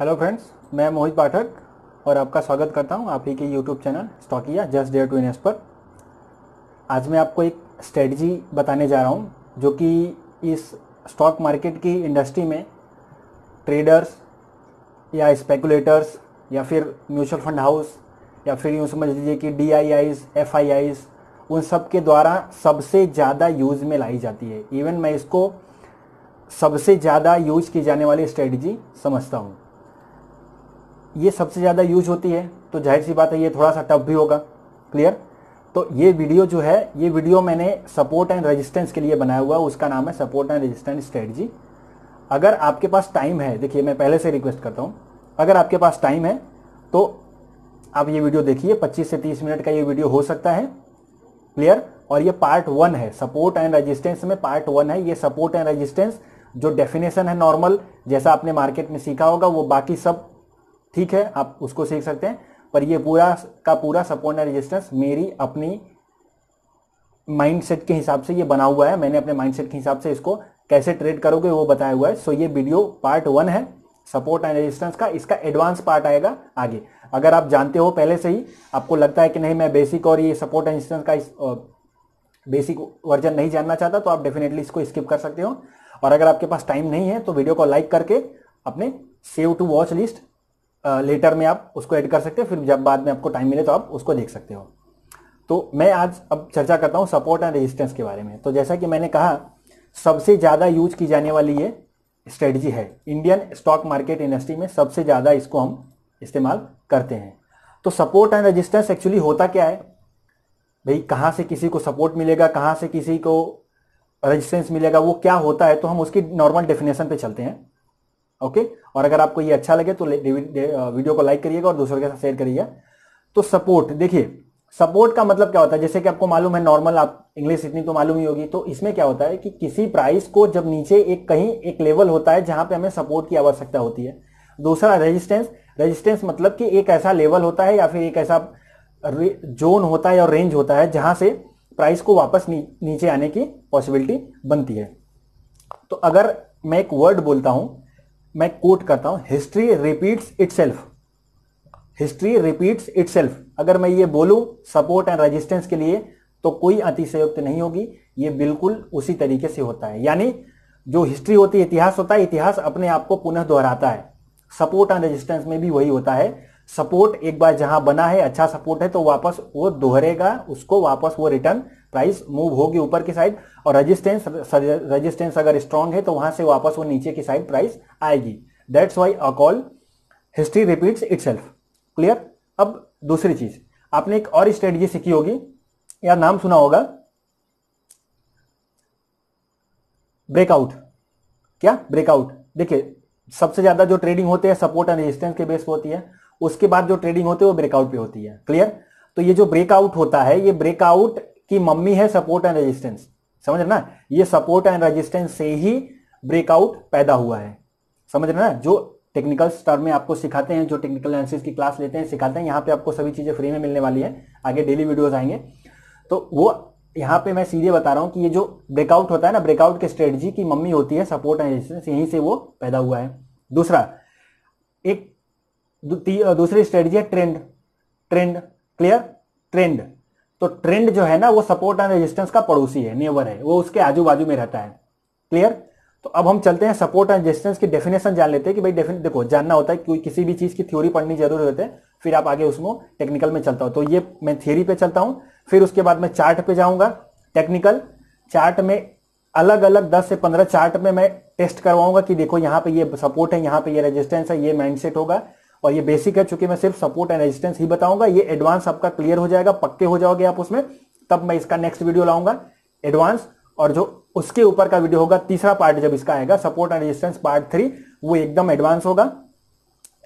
Hello friends मैं मोहित पाठक और आपका स्वागत करता हूं आप ही के YouTube channel Stockia just dare to invest पर आज मैं आपको एक स्ट्रेटजी बताने जा रहा हूं जो कि इस स्टॉक मार्केट की इंडस्ट्री में ट्रेडर्स या स्पेकुलेटर्स या फिर म्यूचुअल फंड हाउस या फिर यूँ समझ लीजिए कि D I I's F I I's उन सब के द्वारा सबसे ज़्यादा यूज में लाई जाती है इवन मैं इसको सबसे ज़्यादा यूज की जाने वाली स्ट्रेटजी समझता हूँ ये सबसे ज़्यादा यूज होती है तो जाहिर सी बात है ये थोड़ा सा टफ भी होगा क्लियर तो ये वीडियो जो है ये वीडियो मैंने सपोर्ट एंड रेजिस्टेंस के लिए बनाया हुआ उसका नाम है सपोर्ट एंड रेजिस्टेंस स्ट्रेटजी अगर आपके पास टाइम है देखिए मैं पहले से रिक्वेस्ट करता हूँ अगर आपके पास टाइम है तो आप ये वीडियो देखिए 25 से 30 मिनट का ये वीडियो हो सकता है क्लियर और ये पार्ट वन है सपोर्ट एंड रेजिस्टेंस में पार्ट वन है ये सपोर्ट एंड रेजिस्टेंस जो डेफिनेशन है नॉर्मल जैसा आपने मार्केट में सीखा होगा वो बाकी सब ठीक है आप उसको सीख सकते हैं पर ये पूरा का पूरा सपोर्ट एंड रेजिस्टेंस मेरी अपनी माइंडसेट के हिसाब से ये बना हुआ है मैंने अपने माइंडसेट के हिसाब से इसको कैसे ट्रेड करोगे वो बताया हुआ है सो ये वीडियो पार्ट वन है सपोर्ट एंड रेजिस्टेंस का इसका एडवांस पार्ट आएगा आगे अगर आप जानते हो पहले से ही आपको लगता है कि नहीं मैं बेसिक और ये सपोर्ट एंड रेजिस्टेंस का इस बेसिक वर्जन नहीं जानना चाहता तो आप डेफिनेटली इसको स्किप कर सकते हो और अगर आपके पास टाइम नहीं है तो वीडियो को लाइक करके अपने save to watch list later में आप उसको ऐड कर सकते हो फिर जब बाद में आपको टाइम मिले तो आप उसको देख सकते हो तो मैं आज अब चर्चा करता हूँ सपोर्ट एंड रेजिस्टेंस के बारे में तो जैसा कि मैंने कहा सबसे ज़्यादा यूज की जाने वाली ये स्ट्रेटजी है इंडियन स्टॉक मार्केट इंडस्ट्री में सबसे ज़्यादा इसको हम इस्तेमाल करते हैं तो सपोर्ट एंड रजिस्टेंस एक्चुअली होता क्या है भाई कहाँ से किसी को सपोर्ट मिलेगा कहाँ से किसी को रजिस्टेंस मिलेगा वो क्या होता है तो हम उसकी नॉर्मल डेफिनेशन पे चलते हैं ओके और अगर आपको ये अच्छा लगे तो वीडियो को लाइक करिएगा और दूसरों के साथ शेयर करिएगा तो सपोर्ट देखिए सपोर्ट का मतलब क्या होता है जैसे कि आपको मालूम है नॉर्मल आप इंग्लिश इतनी तो मालूम ही होगी तो इसमें क्या होता है कि किसी प्राइस को जब नीचे एक कहीं एक लेवल होता है जहां पे हमें सपोर्ट की आवश्यकता होती है दूसरा रेजिस्टेंस रेजिस्टेंस मतलब कि एक ऐसा लेवल होता है या फिर एक ऐसा जोन होता है और रेंज होता है जहां से प्राइस को वापस नी, नीचे आने की पॉसिबिलिटी बनती है तो अगर मैं एक वर्ड बोलता हूं मैं कोट करता हूं history repeats self history repeats it अगर मैं ये बोलूं सपोर्ट एंड रेजिस्टेंस के लिए तो कोई अतिशयुक्त नहीं होगी ये बिल्कुल उसी तरीके से होता है यानी जो हिस्ट्री होती है इतिहास होता है इतिहास अपने आप को पुनः दोहराता है सपोर्ट एंड रेजिस्टेंस में भी वही होता है सपोर्ट एक बार जहां बना है अच्छा सपोर्ट है तो वापस वो दोहरेगा उसको वापस वो रिटर्न प्राइस मूव होगी ऊपर की साइड और रेजिस्टेंस रेजिस्टेंस अगर स्ट्रांग है तो वहां से वापस वो नीचे की साइड प्राइस आएगी that's why I call history repeats it clear अब दूसरी चीज आपने एक और स्ट्रेटजी सीखी होगी या नाम सुना होगा ब्रेकआउट क्या ब्रेकआउट देखिए सबसे ज्यादा जो ट्रेडिंग होते हैं सपोर्ट एंड रेजिस्टेंस के बेस पे होती है उसके बाद जो ट्रेडिंग होते हैं वो ब्रेकआउट पे होती है क्लियर तो ये जो ब्रेकआउट होता है ये ब्रेकआउट कि मम्मी है सपोर्ट एंड रेजिस्टेंस समझ रहे ना ये सपोर्ट एंड रेजिस्टेंस से ही ब्रेकआउट पैदा हुआ है समझ रहे ना जो टेक्निकल स्टार में आपको सिखाते हैं जो टेक्निकल एनालिसिस की क्लास लेते हैं सिखाते हैं यहाँ पे आपको सभी चीजें फ्री में मिलने वाली है आगे डेली वीडियोज आएंगे तो वो यहाँ पे मैं सीधे बता रहा हूँ कि ये जो ब्रेकआउट होता है ना ब्रेकआउट की स्ट्रेटजी की मम्मी होती है सपोर्ट एंड रेजिस्टेंस यहीं से वो पैदा हुआ है दूसरा एक दूसरी स्ट्रेटजी है ट्रेंड ट्रेंड क्लियर ट्रेंड तो ट्रेंड जो है ना वो सपोर्ट एंड रेजिस्टेंस का पड़ोसी है नेवर है वो उसके आजू बाजू में रहता है क्लियर तो अब हम चलते हैं सपोर्ट एंड रेजिस्टेंस की डेफिनेशन जान लेते हैं कि भाई डेफिनेट देखो जानना होता है कोई किसी भी चीज़ की थ्योरी पढ़नी जरूरी होती है फिर आप आगे उसमें टेक्निकल में चलता हो तो ये मैं थ्योरी पे चलता हूं फिर उसके बाद मैं चार्ट पे जाऊंगा टेक्निकल चार्ट में अलग अलग 10 से 15 चार्ट में मैं टेस्ट करवाऊंगा कि देखो यहाँ पे ये सपोर्ट है यहाँ पे ये रेजिस्टेंस है ये माइंडसेट होगा और ये बेसिक है चूंकि मैं सिर्फ सपोर्ट एंड रेजिस्टेंस ही बताऊंगा ये एडवांस आपका क्लियर हो जाएगा पक्के हो जाओगे आप उसमें तब मैं इसका नेक्स्ट वीडियो लाऊंगा एडवांस और जो उसके ऊपर का वीडियो होगा तीसरा पार्ट जब इसका आएगा support and resistance part three वो एकदम एडवांस होगा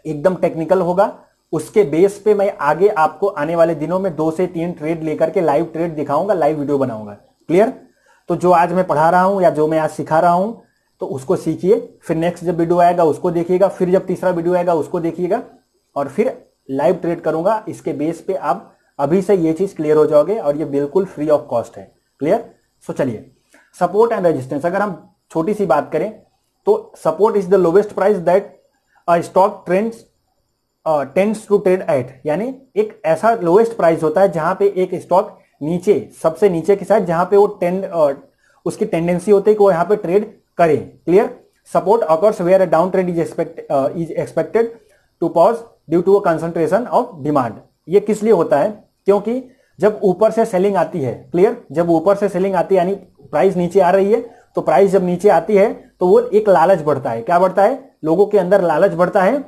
एकदम टेक्निकल होगा उसके बेस पे मैं आगे आपको आने वाले दिनों में दो से तीन ट्रेड लेकर के लाइव ट्रेड दिखाऊंगा लाइव वीडियो बनाऊंगा क्लियर तो जो आज मैं पढ़ा रहा हूं या जो मैं आज सिखा रहा हूं तो उसको सीखिए फिर नेक्स्ट जब वीडियो आएगा उसको देखिएगा फिर जब तीसरा वीडियो आएगा उसको देखिएगा और फिर लाइव ट्रेड करूंगा इसके बेस पे आप अभी से ये चीज़ क्लियर हो जाओगे और ये बिल्कुल फ्री ऑफ कॉस्ट है क्लियर सो चलिए सपोर्ट एंड रेजिस्टेंस अगर हम छोटी सी बात करें तो support is the lowest price that stock trends tends to trade at यानी एक ऐसा लोवेस्ट प्राइस होता है जहां पे एक स्टॉक नीचे सबसे नीचे के साथ जहां पे वो टेंड uh, उसकी टेंडेंसी होती है कि वो यहां पे ट्रेड करें clear support occurs where a down trend is expect is expected to pause due to a concentration of demand ये किस लिए होता है क्योंकि जब ऊपर से सेलिंग आती है क्लियर जब ऊपर से सेलिंग आती है यानी प्राइस नीचे आ रही है तो प्राइस जब नीचे आती है तो वो एक लालच बढ़ता है क्या बढ़ता है लोगों के अंदर लालच बढ़ता है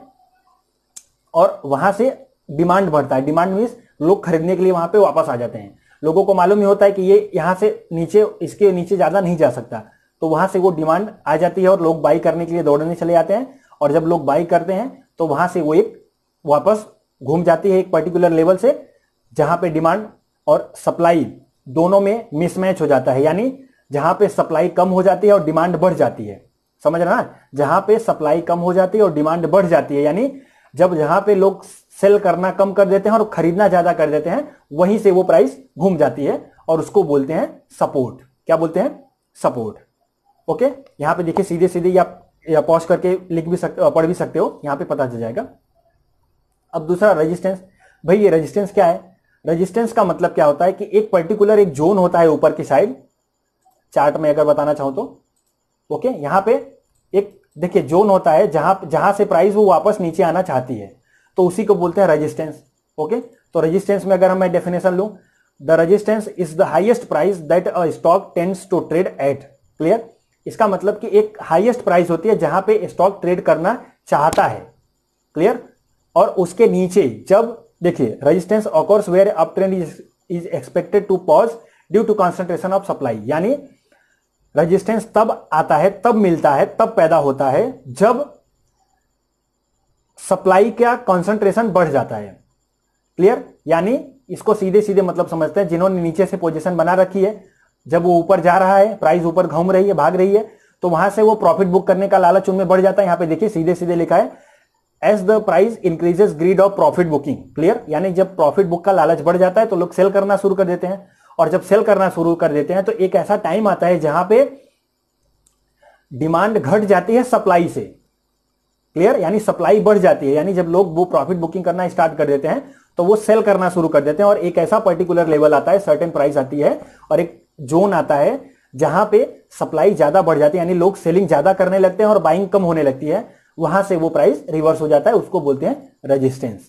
और वहां से डिमांड बढ़ता है डिमांड मीन्स लोग खरीदने के लिए वहां पे वापस आ जाते हैं लोगों को मालूम ही होता है कि ये यहां से नीचे इसके नीचे ज्यादा नहीं जा सकता तो वहां से वो डिमांड आ जाती है और लोग बाई करने के लिए दौड़ने चले जाते हैं और जब लोग बाई करते हैं तो वहां से वो एक वापस घूम जाती है एक पर्टिकुलर लेवल से जहां पे डिमांड और सप्लाई दोनों में मिसमैच हो जाता है यानी जहां पे सप्लाई कम हो जाती है और डिमांड बढ़ जाती है समझ रहे जहां पे सप्लाई कम हो जाती है और डिमांड बढ़ जाती है यानी जब जहां पे लोग सेल करना कम कर देते हैं और खरीदना ज्यादा कर देते हैं वहीं से वो प्राइस घूम जाती है और उसको बोलते हैं सपोर्ट क्या बोलते हैं सपोर्ट ओके यहाँ पे देखिए सीधे सीधे आप पॉज करके लिख भी सकते पढ़ भी सकते हो यहाँ पे पता चल जाएगा अब दूसरा रेजिस्टेंस भाई ये रेजिस्टेंस क्या है रेजिस्टेंस का मतलब क्या होता है कि एक पर्टिकुलर एक जोन होता है ऊपर की साइड चार्ट में अगर बताना चाहूं तो ओके यहाँ पे एक देखिए जोन होता है जहां जहां से प्राइस वो वापस नीचे आना चाहती है तो उसी को बोलते हैं रेजिस्टेंस ओके तो रेजिस्टेंस में अगर मैं डेफिनेशन लू the resistance is the highest price that a stock tends to trade at clear इसका मतलब कि एक हाईएस्ट प्राइस होती है जहां पे स्टॉक ट्रेड करना चाहता है क्लियर और उसके नीचे जब देखिए resistance occurs where up trend is expected to pause due to concentration of supply यानी रेजिस्टेंस तब आता है तब मिलता है तब पैदा होता है जब सप्लाई का कॉन्सेंट्रेशन बढ़ जाता है क्लियर यानी इसको सीधे सीधे मतलब समझते हैं जिन्होंने नीचे से पोजीशन बना रखी है जब वो ऊपर जा रहा है प्राइस ऊपर घूम रही है भाग रही है तो वहां से वो प्रॉफिट बुक करने का लालच उनमें बढ़ जाता है यहाँ पे देखिए सीधे सीधे लिखा है as the price increases greed of profit booking clear यानी जब प्रॉफिट बुक का लालच बढ़ जाता है तो लोग सेल करना शुरू कर देते हैं और जब सेल करना शुरू कर देते हैं तो एक ऐसा टाइम आता है जहां पे डिमांड घट जाती है सप्लाई से क्लियर यानी सप्लाई बढ़ जाती है यानी जब लोग वो प्रॉफिट बुकिंग करना स्टार्ट कर देते हैं तो वो सेल करना शुरू कर देते हैं और एक ऐसा पर्टिकुलर लेवल आता है सर्टेन प्राइस आती है और एक जोन आता है जहां पे सप्लाई ज्यादा बढ़ जाती है यानी लोग सेलिंग ज्यादा करने लगते हैं और बाइंग कम होने लगती है वहां से वो प्राइस रिवर्स हो जाता है उसको बोलते हैं रजिस्टेंस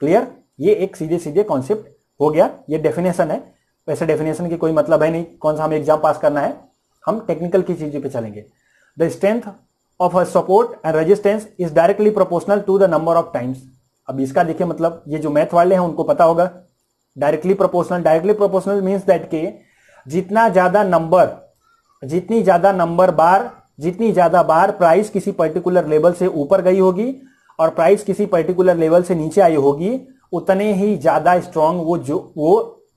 क्लियर ये एक सीधे सीधे कॉन्सेप्ट हो गया ये डेफिनेशन है वैसे डेफिनेशन की कोई मतलब है नहीं कौन सा हमें एग्जाम पास करना है हम टेक्निकल की चीजों पे चलेंगे the strength of support and resistance is directly proportional to the number of times अब इसका देखिए मतलब ये जो मैथ वाले हैं उनको पता होगा directly proportional directly proportional means that के जितना ज्यादा नंबर जितनी ज्यादा नंबर बार जितनी ज्यादा बार प्राइस किसी पर्टिकुलर लेवल से ऊपर गई होगी और प्राइस किसी पर्टिकुलर लेवल से नीचे आई होगी उतने ही ज्यादा स्ट्रांग वो जो वो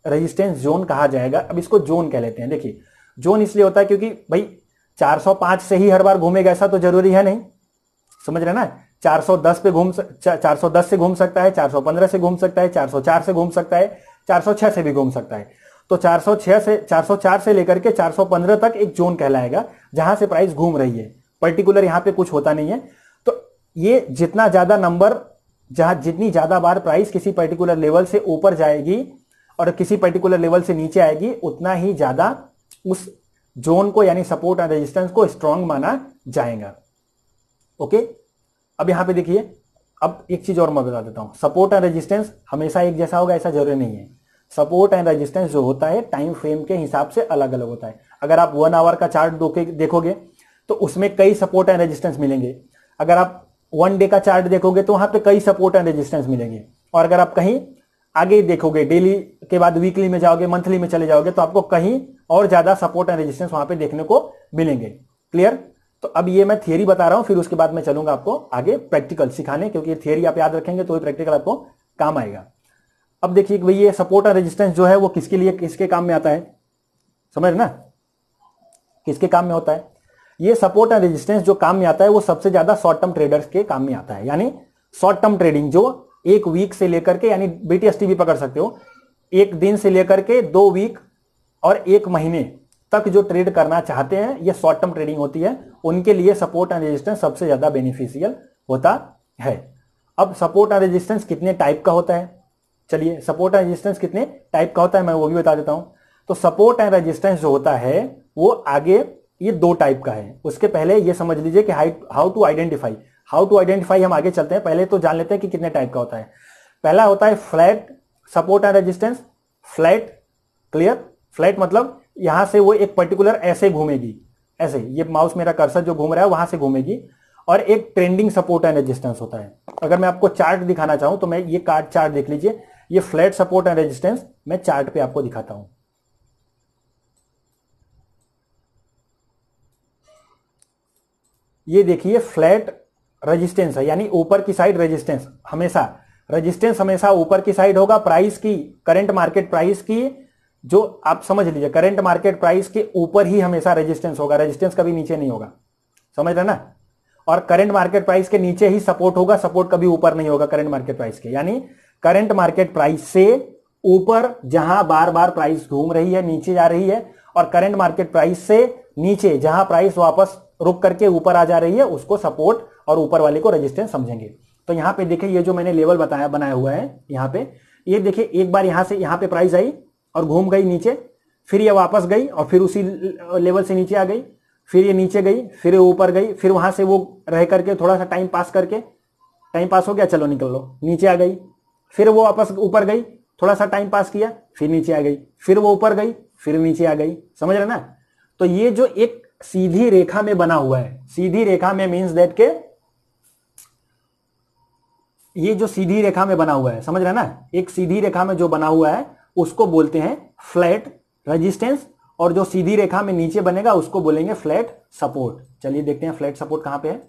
रेजिस्टेंस जोन कहा जाएगा अब इसको जोन कह लेते हैं देखिए जोन इसलिए होता है क्योंकि भाई 405 से ही हर बार घूमेगा ऐसा तो जरूरी है नहीं समझ रहे ना 410 पे घूम 410 से घूम सकता है 415 से घूम सकता है 404 से घूम सकता है 406 से भी घूम सकता है तो 406 से 404 से लेकर के 415 तक एक जोन कहलाएगा जहां से प्राइस घूम रही है पर्टिकुलर यहां पे कुछ होता नहीं है तो ये जितना ज्यादा नंबर जहां जितनी ज्यादा बार प्राइस किसी पर्टिकुलर लेवल से ऊपर जाएगी और किसी पर्टिकुलर लेवल से नीचे आएगी उतना ही ज्यादा उस जोन को यानी सपोर्ट एंड रेजिस्टेंस को स्ट्रांग माना जाएगा ओके अब यहां पे देखिए अब एक चीज और मैं बता देता हूं सपोर्ट एंड रेजिस्टेंस हमेशा एक जैसा होगा ऐसा जरूरी नहीं है सपोर्ट एंड रेजिस्टेंस जो होता है टाइम फ्रेम के हिसाब से अलग अलग होता है अगर आप वन आवर का चार्ट देखोगे तो उसमें कई सपोर्ट एंड रेजिस्टेंस मिलेंगे अगर आप वन डे का चार्ट देखोगे तो वहां पे कई सपोर्ट एंड रेजिस्टेंस मिलेंगे और अगर आप कहीं आगे देखोगे डेली के बाद वीकली में जाओगे मंथली में चले जाओगे तो आपको कहीं और ज्यादा सपोर्ट एंड रेजिस्टेंस वहां पे देखने को मिलेंगे क्लियर तो अब ये मैं थियरी बता रहा हूं फिर उसके बाद मैं चलूंगा आपको आगे प्रैक्टिकल सिखाने क्योंकि थियरी आप याद रखेंगे तो ये प्रैक्टिकल आपको काम आएगा अब देखिए भाई ये सपोर्ट और रेजिस्टेंस जो है वो किसके लिए किसके काम में आता है समझ ना किसके काम में होता है ये सपोर्ट एंड रेजिस्टेंस जो काम में आता है वो सबसे ज्यादा शॉर्ट टर्म ट्रेडर्स के काम में आता है यानी शॉर्ट टर्म ट्रेडिंग जो एक वीक से लेकर के यानी बीटीएसटी भी पकड़ सकते हो एक दिन से लेकर के दो वीक और एक महीने तक जो ट्रेड करना चाहते हैं ये शॉर्ट टर्म ट्रेडिंग होती है उनके लिए सपोर्ट एंड रेजिस्टेंस सबसे ज्यादा बेनिफिशियल होता है अब सपोर्ट एंड रेजिस्टेंस कितने टाइप का होता है चलिए सपोर्ट एंड रेजिस्टेंस कितने टाइप का होता है मैं वो भी बता देता हूं तो सपोर्ट एंड रेजिस्टेंस जो होता है वो आगे ये दो टाइप का है उसके पहले ये समझ लीजिए कि how to identify how to identify हम आगे चलते हैं पहले तो जान लेते हैं कि कितने टाइप का होता है पहला होता है flat support and resistance flat clear flat मतलब यहां से वो एक पर्टिकुलर ऐसे घूमेगी ऐसे ये माउस मेरा कर्सर जो घूम रहा है वहां से घूमेगी और एक ट्रेंडिंग सपोर्ट एंड रेजिस्टेंस होता है अगर मैं आपको चार्ट दिखाना चाहूं तो मैं ये कार्ड चार्ट देख लीजिए ये फ्लैट सपोर्ट एंड रेजिस्टेंस मैं चार्ट पे आपको दिखाता हूं ये देखिए फ्लैट रेजिस्टेंस है यानी ऊपर की साइड रेजिस्टेंस हमेशा रेजिस्टेंस हमेशा ऊपर की साइड होगा प्राइस की करंट मार्केट प्राइस की जो आप समझ लीजिए करंट मार्केट प्राइस के ऊपर ही हमेशा रेजिस्टेंस होगा रेजिस्टेंस कभी नीचे नहीं होगा समझ रहे ना और करंट मार्केट प्राइस के नीचे ही सपोर्ट होगा सपोर्ट कभी ऊपर नहीं होगा करंट मार्केट प्राइस के यानी करंट मार्केट प्राइस से ऊपर जहां बार बार प्राइस घूम रही है नीचे जा रही है और करंट मार्केट प्राइस से नीचे जहां प्राइस वापस रुक करके ऊपर आ जा रही है उसको सपोर्ट और ऊपर वाले को रेजिस्टेंस समझेंगे तो यहाँ पे देखिए ये जो मैंने लेवल बताया बनाया हुआ है यहाँ पे ये देखिए एक बार यहाँ से यहाँ पे प्राइस आई और घूम गई नीचे फिर ये वापस गई और फिर उसी लेवल से नीचे आ गई फिर ये नीचे गई फिर ये ऊपर गई फिर वहां से वो रह करके थोड़ा सा टाइम पास करके टाइम पास हो गया चलो निकल लो नीचे आ गई फिर वो वापस ऊपर गई थोड़ा सा टाइम पास किया फिर नीचे आ गई फिर वो ऊपर गई फिर नीचे आ गई समझ रहे ना तो ये जो एक सीधी रेखा में बना हुआ है सीधी रेखा में मीन्स दैट के ये जो सीधी रेखा में बना हुआ है समझ रहे ना एक सीधी रेखा में जो बना हुआ है उसको बोलते हैं फ्लैट रेजिस्टेंस और जो सीधी रेखा में नीचे बनेगा उसको बोलेंगे फ्लैट सपोर्ट चलिए देखते हैं फ्लैट सपोर्ट कहां पे है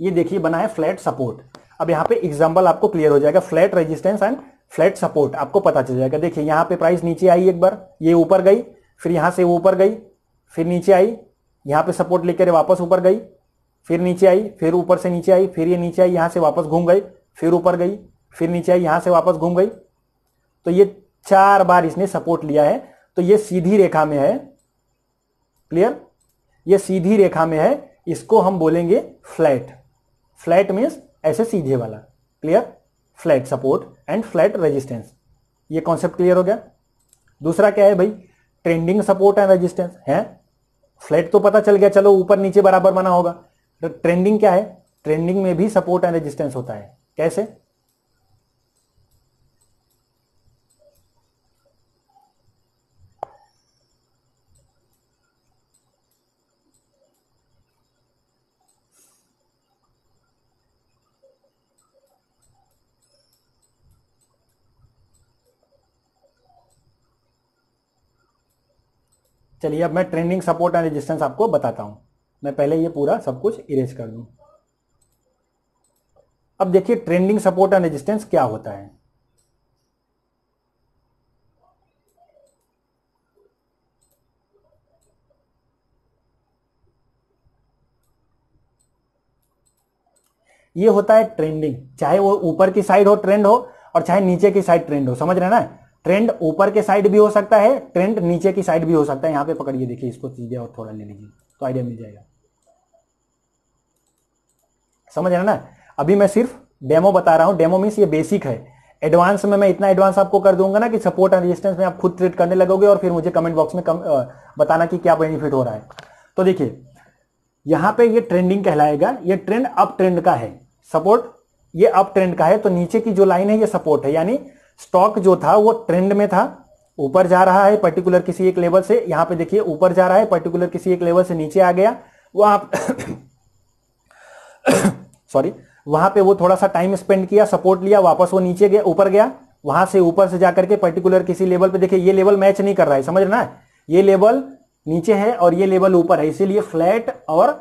ये देखिए बना है फ्लैट सपोर्ट अब यहाँ पे एग्जाम्पल आपको क्लियर हो जाएगा flat resistance and flat support आपको पता चल जाएगा देखिए यहाँ पे प्राइस नीचे आई एक बार ये ऊपर गई फिर यहाँ से ऊपर गई फिर नीचे आई यहाँ पे सपोर्ट लेकर वापस ऊपर गई फिर नीचे आई फिर ऊपर से नीचे आई फिर ये नीचे आई यहाँ से वापस घूम गई फिर ऊपर गई फिर नीचे आई यहाँ से वापस घूम गई तो ये चार बार इसने सपोर्ट लिया है तो ये सीधी रेखा में है क्लियर ये सीधी रेखा में है इसको हम बोलेंगे फ्लैट फ्लैट मीन्स ऐसे सीधे वाला clear flat support and flat resistance ये कॉन्सेप्ट क्लियर हो गया दूसरा क्या है भाई ट्रेंडिंग सपोर्ट एंड रेजिस्टेंस है फ्लैट तो पता चल गया चलो ऊपर नीचे बराबर बना होगा तो ट्रेंडिंग क्या है ट्रेंडिंग में भी सपोर्ट एंड रेजिस्टेंस होता है कैसे चलिए अब मैं ट्रेंडिंग सपोर्ट एंड रेजिस्टेंस आपको बताता हूँ मैं पहले ये पूरा सब कुछ इरेज कर दूँ अब देखिए ट्रेंडिंग सपोर्ट एंड रेजिस्टेंस क्या होता है ये होता है ट्रेंडिंग चाहे वो ऊपर की साइड हो ट्रेंड हो और चाहे नीचे की साइड ट्रेंड हो समझ रहे ना ट्रेंड ऊपर के साइड भी हो सकता है ट्रेंड नीचे की साइड भी हो सकता है यहाँ पे पकड़िए देखिए इसको सीधे और थोड़ा ले लीजिए तो आइडिया मिल जाएगा समझ रहे ना अभी मैं सिर्फ डेमो बता रहा हूँ डेमो मीन्स ये बेसिक है एडवांस में मैं इतना एडवांस आपको कर दूंगा ना कि सपोर्ट एंड रेजिस्टेंस में आप खुद ट्रेड करने लगोगे और फिर मुझे कमेंट बॉक्स में कम, आ, बताना कि क्या बेनिफिट हो रहा है तो देखिए यहां पे ये ट्रेंडिंग कहलाएगा ये ट्रेंड अप ट्रेंड का है सपोर्ट ये अप ट्रेंड का है तो नीचे की जो लाइन है ये सपोर्ट है यानी स्टॉक जो था वो ट्रेंड में था ऊपर जा रहा है पर्टिकुलर किसी एक लेवल से यहां पे देखिए ऊपर जा रहा है पर्टिकुलर किसी एक लेवल से नीचे आ गया वो आप सॉरी वहां पे वो थोड़ा सा टाइम स्पेंड किया सपोर्ट लिया वापस वो नीचे गया ऊपर गया वहां से ऊपर से जाकर के पर्टिकुलर किसी लेवल पे देखिए ये लेवल मैच नहीं कर रहा है समझ रहे ना ये लेवल नीचे है और ये लेवल ऊपर है इसीलिए फ्लैट और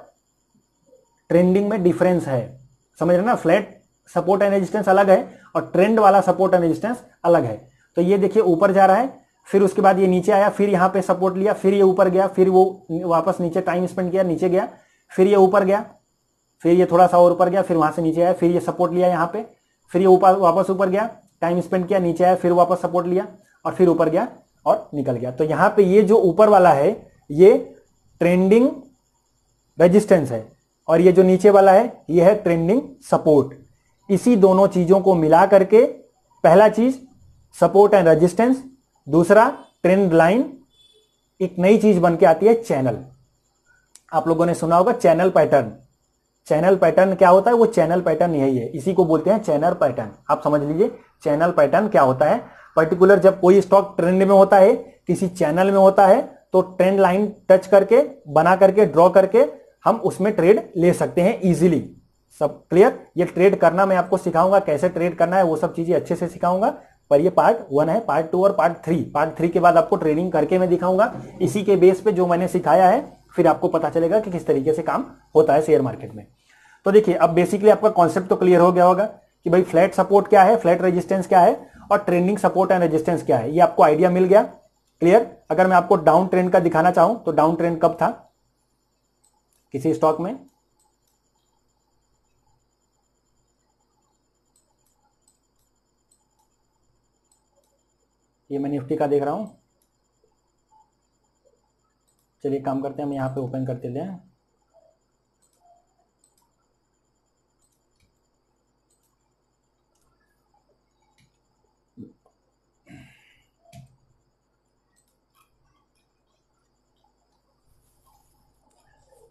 ट्रेंडिंग में डिफरेंस है समझ रहे ना फ्लैट सपोर्ट एंड रेजिस्टेंस अलग है और ट्रेंड वाला सपोर्ट एंड रेजिस्टेंस अलग है तो ये देखिए ऊपर जा रहा है फिर उसके बाद ये नीचे आया फिर यहाँ पे सपोर्ट लिया फिर ये ऊपर गया फिर वो वापस नीचे टाइम स्पेंड किया नीचे गया फिर ये ऊपर गया फिर ये थोड़ा सा और ऊपर गया फिर वहां से नीचे आया फिर ये सपोर्ट लिया यहाँ पे फिर ये ऊपर वापस ऊपर गया टाइम स्पेंड किया नीचे आया फिर वापस सपोर्ट लिया और फिर ऊपर गया और निकल गया तो यहाँ पे ये जो ऊपर वाला है ये ट्रेंडिंग रजिस्टेंस है और ये जो नीचे वाला है ये है ट्रेंडिंग सपोर्ट इसी दोनों चीजों को मिला करके पहला चीज सपोर्ट एंड रेजिस्टेंस दूसरा ट्रेंड लाइन एक नई चीज बन के आती है चैनल आप लोगों ने सुना होगा चैनल पैटर्न चैनल पैटर्न क्या होता है वो चैनल पैटर्न यही है इसी को बोलते हैं चैनल पैटर्न आप समझ लीजिए चैनल पैटर्न क्या होता है पर्टिकुलर जब कोई स्टॉक ट्रेंड में होता है किसी चैनल में होता है तो ट्रेंड लाइन टच करके बना करके ड्रॉ करके हम उसमें ट्रेड ले सकते हैं इजीली सब क्लियर ये ट्रेड करना मैं आपको सिखाऊंगा कैसे ट्रेड करना है वो सब चीजें अच्छे से सिखाऊंगा पर ये पार्ट वन है पार्ट टू और पार्ट थ्री पार्ट थ्री के बाद आपको ट्रेडिंग करके मैं दिखाऊंगा इसी के बेस पे जो मैंने सिखाया है फिर आपको पता चलेगा कि किस तरीके से काम होता है शेयर मार्केट में तो देखिए अब बेसिकली आपका कॉन्सेप्ट तो क्लियर हो गया होगा कि भाई फ्लैट सपोर्ट क्या है फ्लैट रेजिस्टेंस क्या है और ट्रेंडिंग सपोर्ट एंड रेजिस्टेंस क्या है ये आपको आइडिया मिल गया क्लियर अगर मैं आपको डाउन ट्रेंड का दिखाना चाहूं तो डाउन ट्रेंड कब था किसी स्टॉक में ये मैं निफ्टी का देख रहा हूँ चलिए काम करते हैं हम यहाँ पे ओपन करते हैं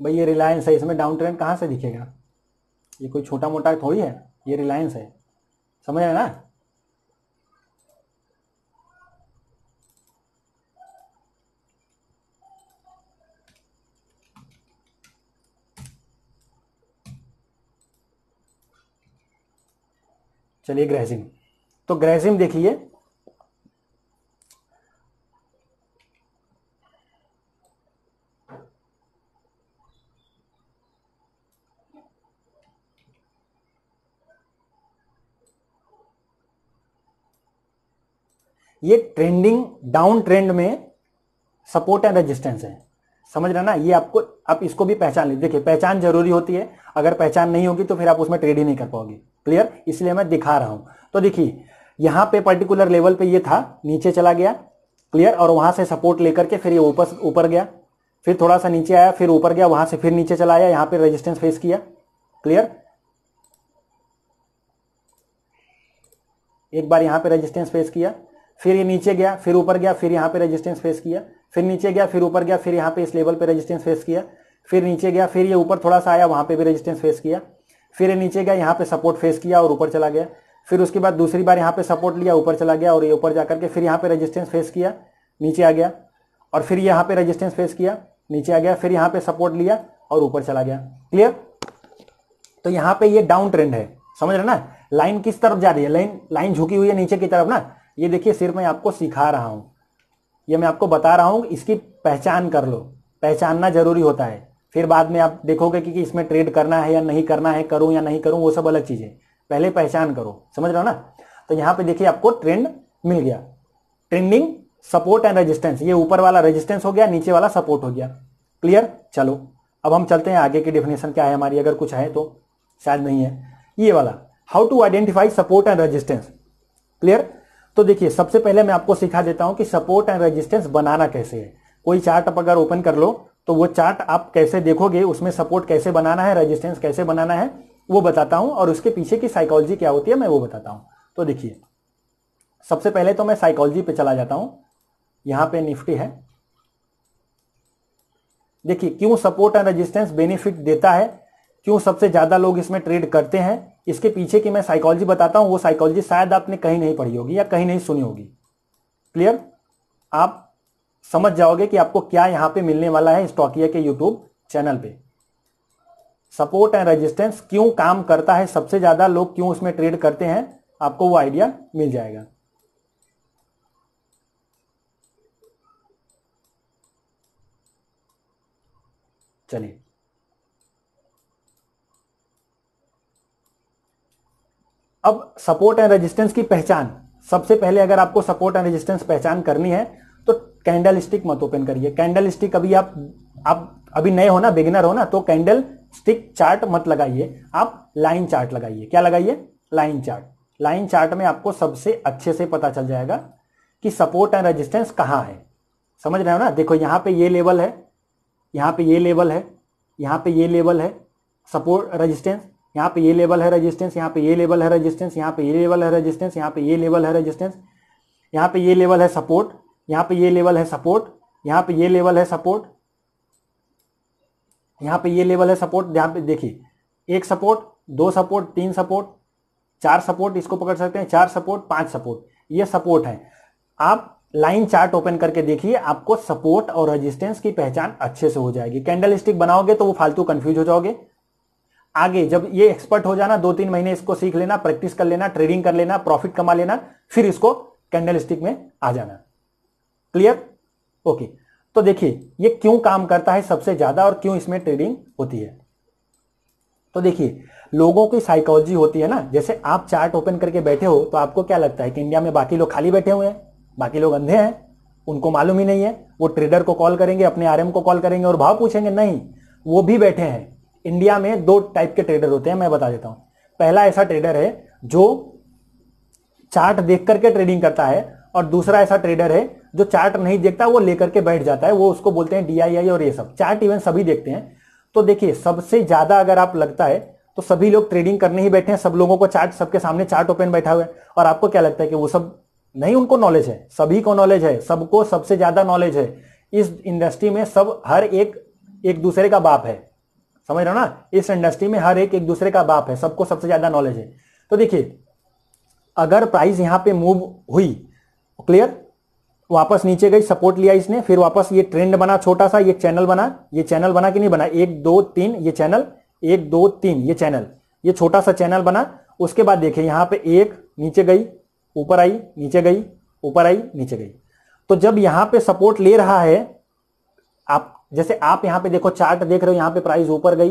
भाई ये रिलायंस है इसमें डाउन ट्रेंड कहाँ से दिखेगा ये कोई छोटा मोटा थोड़ी है ये रिलायंस है समझ आए ना चलिए ग्रहसिम तो ग्रहसिम देखिए ये ट्रेंडिंग डाउन ट्रेंड में सपोर्ट एंड रेजिस्टेंस है समझ रहे ना ये आपको आप इसको भी पहचान लीजिए देखिए पहचान जरूरी होती है अगर पहचान नहीं होगी तो फिर आप उसमें ट्रेड ही नहीं कर पाओगे क्लियर इसलिए मैं दिखा रहा हूं तो देखिए यहां पे पर्टिकुलर लेवल पे ये था नीचे चला गया क्लियर और वहां से सपोर्ट लेकर के फिर ये ऊपर ऊपर गया फिर थोड़ा सा नीचे आया फिर ऊपर गया वहां से फिर नीचे चला आया यहां पे रेजिस्टेंस फेस किया क्लियर एक बार यहां पे रेजिस्टेंस फेस किया फिर ये नीचे गया फिर ऊपर गया फिर यहां पे रेजिस्टेंस फेस किया फिर नीचे गया फिर ऊपर गया फिर यहां पे इस लेवल पे रेजिस्टेंस फेस किया फिर नीचे गया फिर ये ऊपर थोड़ा सा आया वहां पे भी रेजिस्टेंस फेस किया फिर नीचे गया यहाँ पे सपोर्ट फेस किया और ऊपर चला गया फिर उसके बाद दूसरी बार यहाँ पे सपोर्ट लिया ऊपर चला गया और ये ऊपर जाकर के फिर यहाँ पे रेजिस्टेंस फेस किया नीचे आ गया और फिर यहाँ पे रेजिस्टेंस फेस किया नीचे आ गया फिर यहाँ पे सपोर्ट लिया और ऊपर चला गया क्लियर तो यहाँ पे ये डाउन ट्रेंड है समझ रहे ना लाइन किस तरफ जा रही है लाइन लाइन झुकी हुई है नीचे की तरफ ना ये देखिए सिर्फ मैं आपको सिखा रहा हूँ ये मैं आपको बता रहा हूँ इसकी पहचान कर लो पहचानना जरूरी होता है फिर बाद में आप देखोगे कि, कि इसमें ट्रेड करना है या नहीं करना है करूं या नहीं करूं वो सब अलग चीज है पहले पहचान करो समझ रहे हो ना तो यहां पे देखिए आपको ट्रेंड मिल गया ट्रेंडिंग सपोर्ट एंड रेजिस्टेंस ये ऊपर वाला रेजिस्टेंस हो गया नीचे वाला सपोर्ट हो गया क्लियर चलो अब हम चलते हैं आगे की डेफिनेशन क्या है हमारी अगर कुछ है तो शायद नहीं है ये वाला how to identify support and resistance clear तो देखिए सबसे पहले मैं आपको सिखा देता हूं कि सपोर्ट एंड रेजिस्टेंस बनाना कैसे है कोई चार्ट अगर ओपन कर लो तो वो चार्ट आप कैसे देखोगे उसमें सपोर्ट कैसे बनाना है रेजिस्टेंस कैसे बनाना है वो बताता हूं और उसके पीछे की साइकोलॉजी क्या होती है मैं वो बताता हूं तो देखिए सबसे पहले तो मैं साइकोलॉजी पे चला जाता हूं यहां पे निफ्टी है देखिए क्यों सपोर्ट एंड रेजिस्टेंस बेनिफिट देता है क्यों सबसे ज्यादा लोग इसमें ट्रेड करते हैं इसके पीछे की मैं साइकोलॉजी बताता हूं वो साइकोलॉजी शायद आपने कहीं नहीं पढ़ी होगी या कहीं नहीं सुनी होगी क्लियर आप समझ जाओगे कि आपको क्या यहां पे मिलने वाला है स्टॉकिया के यूट्यूब चैनल पे सपोर्ट एंड रेजिस्टेंस क्यों काम करता है सबसे ज्यादा लोग क्यों उसमें ट्रेड करते हैं आपको वो आइडिया मिल जाएगा चलिए अब सपोर्ट एंड रेजिस्टेंस की पहचान सबसे पहले अगर आपको सपोर्ट एंड रेजिस्टेंस पहचान करनी है कैंडल स्टिक मत ओपन करिए कैंडल स्टिक अभी आप आप अभी नए हो ना बिगिनर हो ना तो कैंडल स्टिक चार्ट मत लगाइए आप लाइन चार्ट लगाइए क्या लगाइए लाइन चार्ट लाइन चार्ट में आपको सबसे अच्छे से पता चल जाएगा कि सपोर्ट एंड रेजिस्टेंस कहाँ है समझ रहे हो ना देखो यहाँ पे ये लेवल है यहाँ पे ये लेवल है यहाँ पे ये लेवल है सपोर्ट रेजिस्टेंस यहाँ पे ये लेवल है रेजिस्टेंस यहाँ पे ये लेवल है रेजिस्टेंस यहाँ पे ये लेवल है रेजिस्टेंस यहाँ पे ये लेवल है रेजिस्टेंस यहाँ पे ये लेवल है सपोर्ट यहां पे ये लेवल है सपोर्ट यहां पे ये लेवल है सपोर्ट यहां पे ये लेवल है सपोर्ट यहां पे देखिए एक सपोर्ट दो सपोर्ट तीन सपोर्ट चार सपोर्ट इसको पकड़ सकते हैं चार सपोर्ट पांच सपोर्ट ये सपोर्ट है आप लाइन चार्ट ओपन करके देखिए आपको सपोर्ट और रेजिस्टेंस की पहचान अच्छे से हो जाएगी कैंडल स्टिक बनाओगे तो वो फालतू कंफ्यूज हो जाओगे आगे जब ये एक्सपर्ट हो जाना दो तीन महीने इसको सीख लेना प्रैक्टिस कर लेना ट्रेडिंग कर लेना प्रॉफिट कमा लेना फिर इसको कैंडल स्टिक में आ जाना क्लियर ओके तो देखिए ये क्यों काम करता है सबसे ज्यादा और क्यों इसमें ट्रेडिंग होती है तो देखिए लोगों की साइकोलॉजी होती है ना जैसे आप चार्ट ओपन करके बैठे हो तो आपको क्या लगता है कि इंडिया में बाकी लोग खाली बैठे हुए हैं बाकी लोग अंधे हैं उनको मालूम ही नहीं है वो ट्रेडर को कॉल करेंगे अपने आरएम को कॉल करेंगे और भाव पूछेंगे नहीं वो भी बैठे हैं इंडिया में दो टाइप के ट्रेडर होते हैं मैं बता देता हूं पहला ऐसा ट्रेडर है जो चार्ट देख करके ट्रेडिंग करता है और दूसरा ऐसा ट्रेडर है जो चार्ट नहीं देखता वो लेकर के बैठ जाता है वो उसको बोलते हैं डी और ये सब चार्ट इवन सभी देखते हैं तो देखिए सबसे ज्यादा अगर आप लगता है तो सभी लोग ट्रेडिंग करने ही बैठे हैं सब लोगों को चार्ट सबके सामने चार्ट ओपन बैठा हुआ है और आपको क्या लगता है कि वो सब नहीं उनको नॉलेज है सभी को नॉलेज है सबको सबसे ज्यादा नॉलेज है इस इंडस्ट्री में सब हर एक एक दूसरे का बाप है समझ रहे हो ना इस इंडस्ट्री में हर एक एक दूसरे का बाप है सबको सबसे ज्यादा नॉलेज है तो देखिए अगर प्राइस यहां पे मूव हुई क्लियर वापस नीचे गई सपोर्ट लिया इसने फिर वापस ये ट्रेंड बना छोटा सा ये चैनल बना ये चैनल बना कि नहीं बना एक दो तीन ये चैनल एक दो तीन ये चैनल ये छोटा सा चैनल बना उसके बाद देखे यहाँ पे एक नीचे गई ऊपर आई नीचे गई ऊपर आई नीचे गई तो जब यहां पे सपोर्ट ले रहा है आप जैसे आप यहां पे देखो चार्ट देख रहे हो यहाँ पे प्राइस ऊपर गई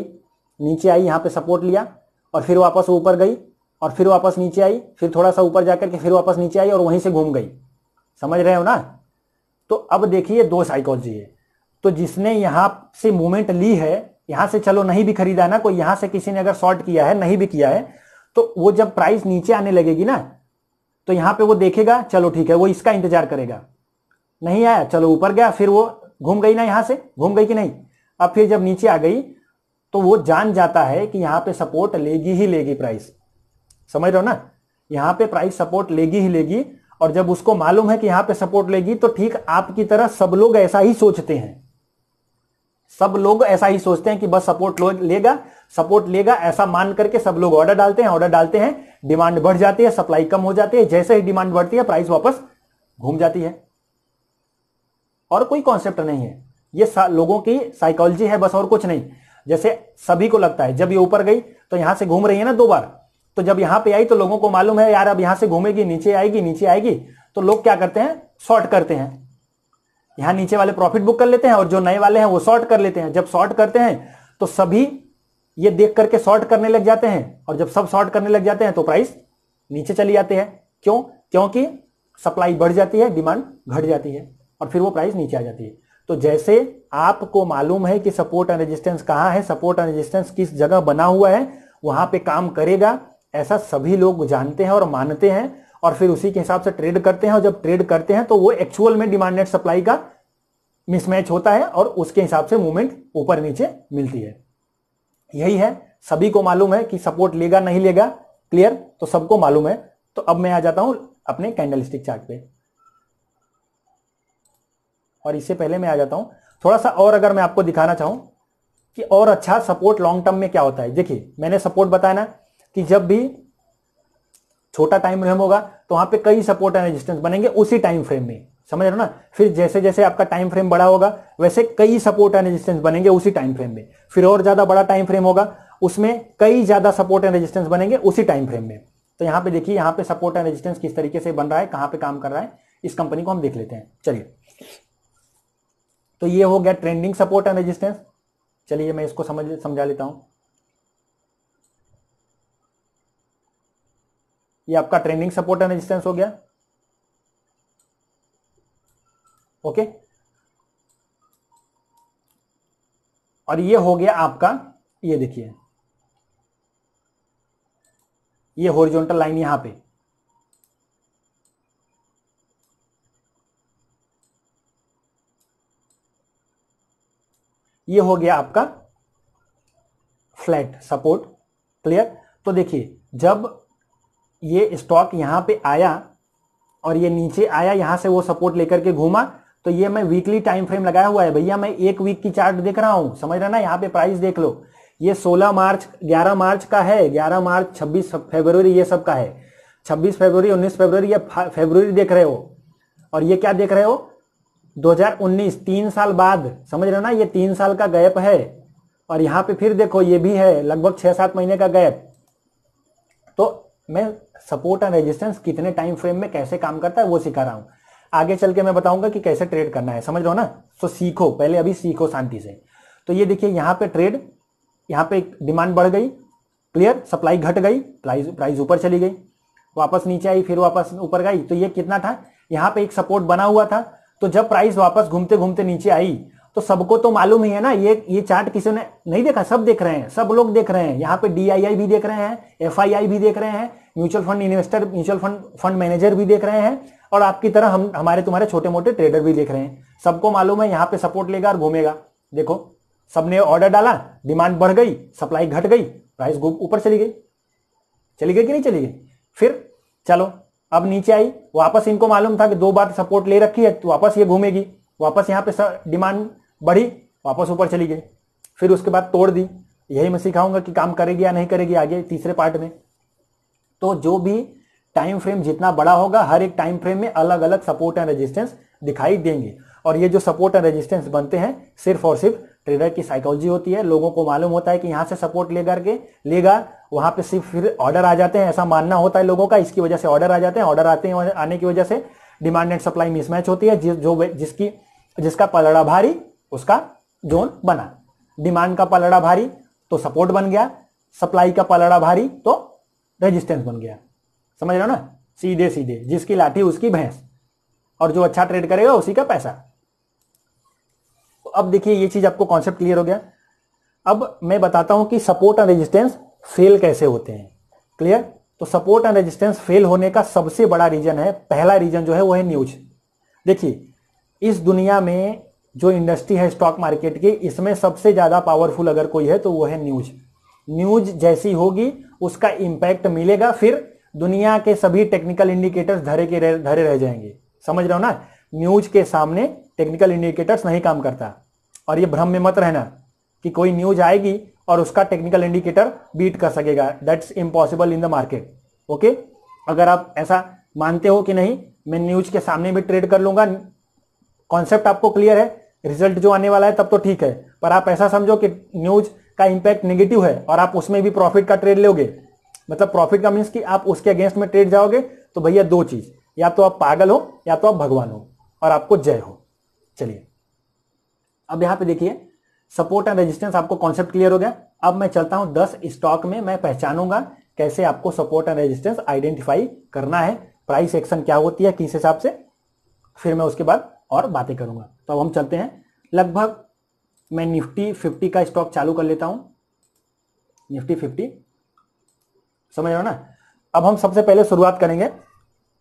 नीचे आई यहां पे सपोर्ट लिया और फिर वापस ऊपर गई और फिर वापस नीचे आई फिर थोड़ा सा ऊपर जाकर के फिर वापस नीचे आई और वहीं से घूम गई समझ रहे हो ना तो अब देखिए दो साइकोलॉजी है तो जिसने यहां से मूवमेंट ली है यहां से चलो नहीं भी खरीदा ना कोई यहां से किसी ने अगर शॉर्ट किया है नहीं भी किया है तो वो जब प्राइस नीचे आने लगेगी ना तो यहां पे वो देखेगा चलो ठीक है वो इसका इंतजार करेगा नहीं आया चलो ऊपर गया फिर वो घूम गई ना यहां से घूम गई कि नहीं अब फिर जब नीचे आ गई तो वो जान जाता है कि यहां पे सपोर्ट लेगी ही लेगी प्राइस समझ रहे हो ना यहां पे प्राइस सपोर्ट लेगी ही लेगी और जब उसको मालूम है कि यहां पे सपोर्ट लेगी तो ठीक आपकी तरह सब लोग ऐसा ही सोचते हैं सब लोग ऐसा ही सोचते हैं कि बस सपोर्ट लेगा सपोर्ट लेगा ऐसा मान करके सब लोग ऑर्डर डालते हैं ऑर्डर डालते हैं डिमांड बढ़ जाती है सप्लाई कम हो जाती है जैसे ही डिमांड बढ़ती है प्राइस वापस घूम जाती है और कोई कॉन्सेप्ट नहीं है ये लोगों की साइकोलॉजी है बस और कुछ नहीं जैसे सभी को लगता है जब ये ऊपर गई तो यहां से घूम रही है ना दो बार तो जब यहां पे आई तो लोगों को मालूम है यार अब यहां से घूमेगी नीचे आएगी नीचे आएगी तो लोग क्या करते हैं शॉर्ट करते हैं यहां नीचे वाले प्रॉफिट बुक कर लेते हैं और जो नए वाले हैं वो शॉर्ट कर लेते हैं जब शॉर्ट करते हैं तो सभी ये देख करके शॉर्ट करने लग जाते हैं और जब सब शॉर्ट करने लग जाते हैं तो प्राइस नीचे चली जाते हैं क्यों क्योंकि सप्लाई बढ़ जाती है डिमांड घट जाती है और फिर वो प्राइस नीचे आ जाती है तो जैसे आपको मालूम है कि सपोर्ट एंड रेजिस्टेंस कहाँ है सपोर्ट एंड रेजिस्टेंस किस जगह बना हुआ है वहां पे काम करेगा ऐसा सभी लोग जानते हैं और मानते हैं और फिर उसी के हिसाब से ट्रेड करते हैं और जब ट्रेड करते हैं तो वो एक्चुअल में डिमांड एंड सप्लाई का मिसमैच होता है और उसके हिसाब से मूवमेंट ऊपर नीचे मिलती है यही है सभी को मालूम है कि सपोर्ट लेगा नहीं लेगा क्लियर तो सबको मालूम है तो अब मैं आ जाता हूं अपने कैंडल स्टिक चार्ट पे और इससे पहले मैं आ जाता हूं थोड़ा सा और अगर मैं आपको दिखाना चाहूं कि और अच्छा सपोर्ट लॉन्ग टर्म में क्या होता है देखिए मैंने सपोर्ट बताया ना कि जब भी छोटा टाइम फ्रेम होगा तो वहां पे कई सपोर्ट एंड रेजिस्टेंस बनेंगे उसी टाइम फ्रेम में समझ रहे हो ना फिर जैसे जैसे आपका टाइम फ्रेम बड़ा होगा वैसे कई सपोर्ट एंड रेजिस्टेंस बनेंगे उसी टाइम फ्रेम में फिर और ज्यादा बड़ा टाइम फ्रेम होगा उसमें कई ज्यादा सपोर्ट एंड रेजिस्टेंस बनेंगे उसी टाइम फ्रेम में तो यहां पे देखिए यहां पे सपोर्ट एंड रेजिस्टेंस किस तरीके से बन रहा है कहां पे काम कर रहा है इस कंपनी को हम देख लेते हैं चलिए तो ये हो गया ट्रेंडिंग सपोर्ट एंड रेजिस्टेंस चलिए मैं इसको समझ समझा लेता हूं ये आपका ट्रेनिंग सपोर्ट एंड रेजिस्टेंस हो गया ओके okay? और ये हो गया आपका ये देखिए ये हॉरिजॉन्टल लाइन यहां पे ये हो गया आपका फ्लैट सपोर्ट क्लियर तो देखिए जब ये स्टॉक यहाँ पे आया और ये नीचे आया यहाँ से वो सपोर्ट लेकर के घूमा तो ये मैं वीकली टाइम फ्रेम लगाया हुआ है भैया मैं एक वीक की चार्ट देख रहा हूँ समझ रहे ना यहाँ पे प्राइस देख लो ये 16 मार्च 11 मार्च का है 11 मार्च 26 फरवरी ये सब का है 26 फरवरी 19 फरवरी ये फरवरी देख रहे हो और ये क्या देख रहे हो 2019 हजार साल बाद समझ रहे ना ये तीन साल का गैप है और यहाँ पे फिर देखो ये भी है लगभग छह सात महीने का गैप तो मैं सपोर्ट एंड रेजिस्टेंस कितने टाइम फ्रेम में कैसे काम करता है वो सिखा रहा हूं आगे चल के मैं बताऊंगा कि कैसे ट्रेड करना है समझ रहे हो ना सो तो सीखो पहले अभी सीखो शांति से तो ये देखिए यहां पे ट्रेड यहाँ पे डिमांड बढ़ गई क्लियर सप्लाई घट गई प्राइस प्राइस ऊपर चली गई वापस नीचे आई फिर वापस ऊपर गई तो ये कितना था यहाँ पे एक सपोर्ट बना हुआ था तो जब प्राइस वापस घूमते घूमते नीचे आई तो सबको तो मालूम ही है ना ये ये चार्ट किसी ने नहीं देखा सब देख रहे हैं सब लोग देख रहे हैं यहाँ पे डीआईआई भी देख रहे हैं एफआईआई भी देख रहे हैं mutual fund investor mutual fund fund manager भी देख रहे हैं और आपकी तरह हम हमारे तुम्हारे छोटे मोटे ट्रेडर भी देख रहे हैं सबको मालूम है यहाँ पे सपोर्ट लेगा और घूमेगा देखो सबने ऑर्डर डाला डिमांड बढ़ गई सप्लाई घट गई प्राइस ऊपर चली गई चली गई कि नहीं चली गई फिर चलो अब नीचे आई वापस इनको मालूम था कि दो बार सपोर्ट ले रखी है तो वापस ये घूमेगी वापस यहाँ पे डिमांड बढ़ी वापस ऊपर चली गई फिर उसके बाद तोड़ दी यही मैं सिखाऊंगा कि काम करेगी या नहीं करेगी आगे तीसरे पार्ट में तो जो भी टाइम फ्रेम जितना बड़ा होगा हर एक टाइम फ्रेम में अलग अलग सपोर्ट एंड रेजिस्टेंस दिखाई देंगे और ये जो सपोर्ट एंड रेजिस्टेंस बनते हैं सिर्फ और सिर्फ ट्रेडर की साइकोलॉजी होती है लोगों को मालूम होता है कि यहां से सपोर्ट ले करके लेगा वहां पे सिर्फ फिर ऑर्डर आ जाते हैं ऐसा मानना होता है लोगों का इसकी वजह से ऑर्डर आ जाते हैं ऑर्डर आते हैं आने की वजह से डिमांड एंड सप्लाई मिसमैच होती है जो जिसकी जिसका पलड़ा भारी उसका जोन बना डिमांड का पलड़ा भारी तो सपोर्ट बन गया सप्लाई का पलड़ा भारी तो रेजिस्टेंस बन गया समझ रहे हो ना सीधे सीधे जिसकी लाठी उसकी भैंस और जो अच्छा ट्रेड करेगा उसी का पैसा तो अब देखिए ये चीज आपको कॉन्सेप्ट क्लियर हो गया अब मैं बताता हूं कि सपोर्ट एंड रेजिस्टेंस फेल कैसे होते हैं क्लियर तो सपोर्ट एंड रेजिस्टेंस फेल होने का सबसे बड़ा रीजन है पहला रीजन जो है वो है न्यूज देखिए इस दुनिया में जो इंडस्ट्री है स्टॉक मार्केट की इसमें सबसे ज़्यादा पावरफुल अगर कोई है तो वो है न्यूज न्यूज जैसी होगी उसका इम्पैक्ट मिलेगा फिर दुनिया के सभी टेक्निकल इंडिकेटर्स धरे के धरे रह जाएंगे समझ रहे हो ना न्यूज के सामने टेक्निकल इंडिकेटर्स नहीं काम करता और ये भ्रम में मत रहना कि कोई न्यूज आएगी और उसका टेक्निकल इंडिकेटर बीट कर सकेगा that's impossible in the market okay अगर आप ऐसा मानते हो कि नहीं मैं न्यूज के सामने भी ट्रेड कर लूंगा कॉन्सेप्ट आपको क्लियर है रिजल्ट जो आने वाला है तब तो ठीक है पर आप ऐसा समझो कि न्यूज का इंपैक्ट नेगेटिव है और आप उसमें भी प्रॉफिट का ट्रेड लोगे मतलब प्रॉफिट का मीन्स कि आप उसके अगेंस्ट में ट्रेड जाओगे तो भैया दो चीज या तो आप पागल हो या तो आप भगवान हो और आपको जय हो चलिए अब यहां पे देखिए सपोर्ट एंड रेजिस्टेंस आपको कॉन्सेप्ट क्लियर हो गया अब मैं चलता हूं दस स्टॉक में मैं पहचानूंगा कैसे आपको सपोर्ट एंड रेजिस्टेंस आइडेंटिफाई करना है प्राइस एक्शन क्या होती है किस हिसाब से फिर मैं उसके बाद और बातें करूंगा तो अब हम चलते हैं लगभग मैं निफ्टी फिफ्टी का स्टॉक चालू कर लेता हूं निफ्टी फिफ्टी समझ रहे हो ना अब हम सबसे पहले शुरुआत करेंगे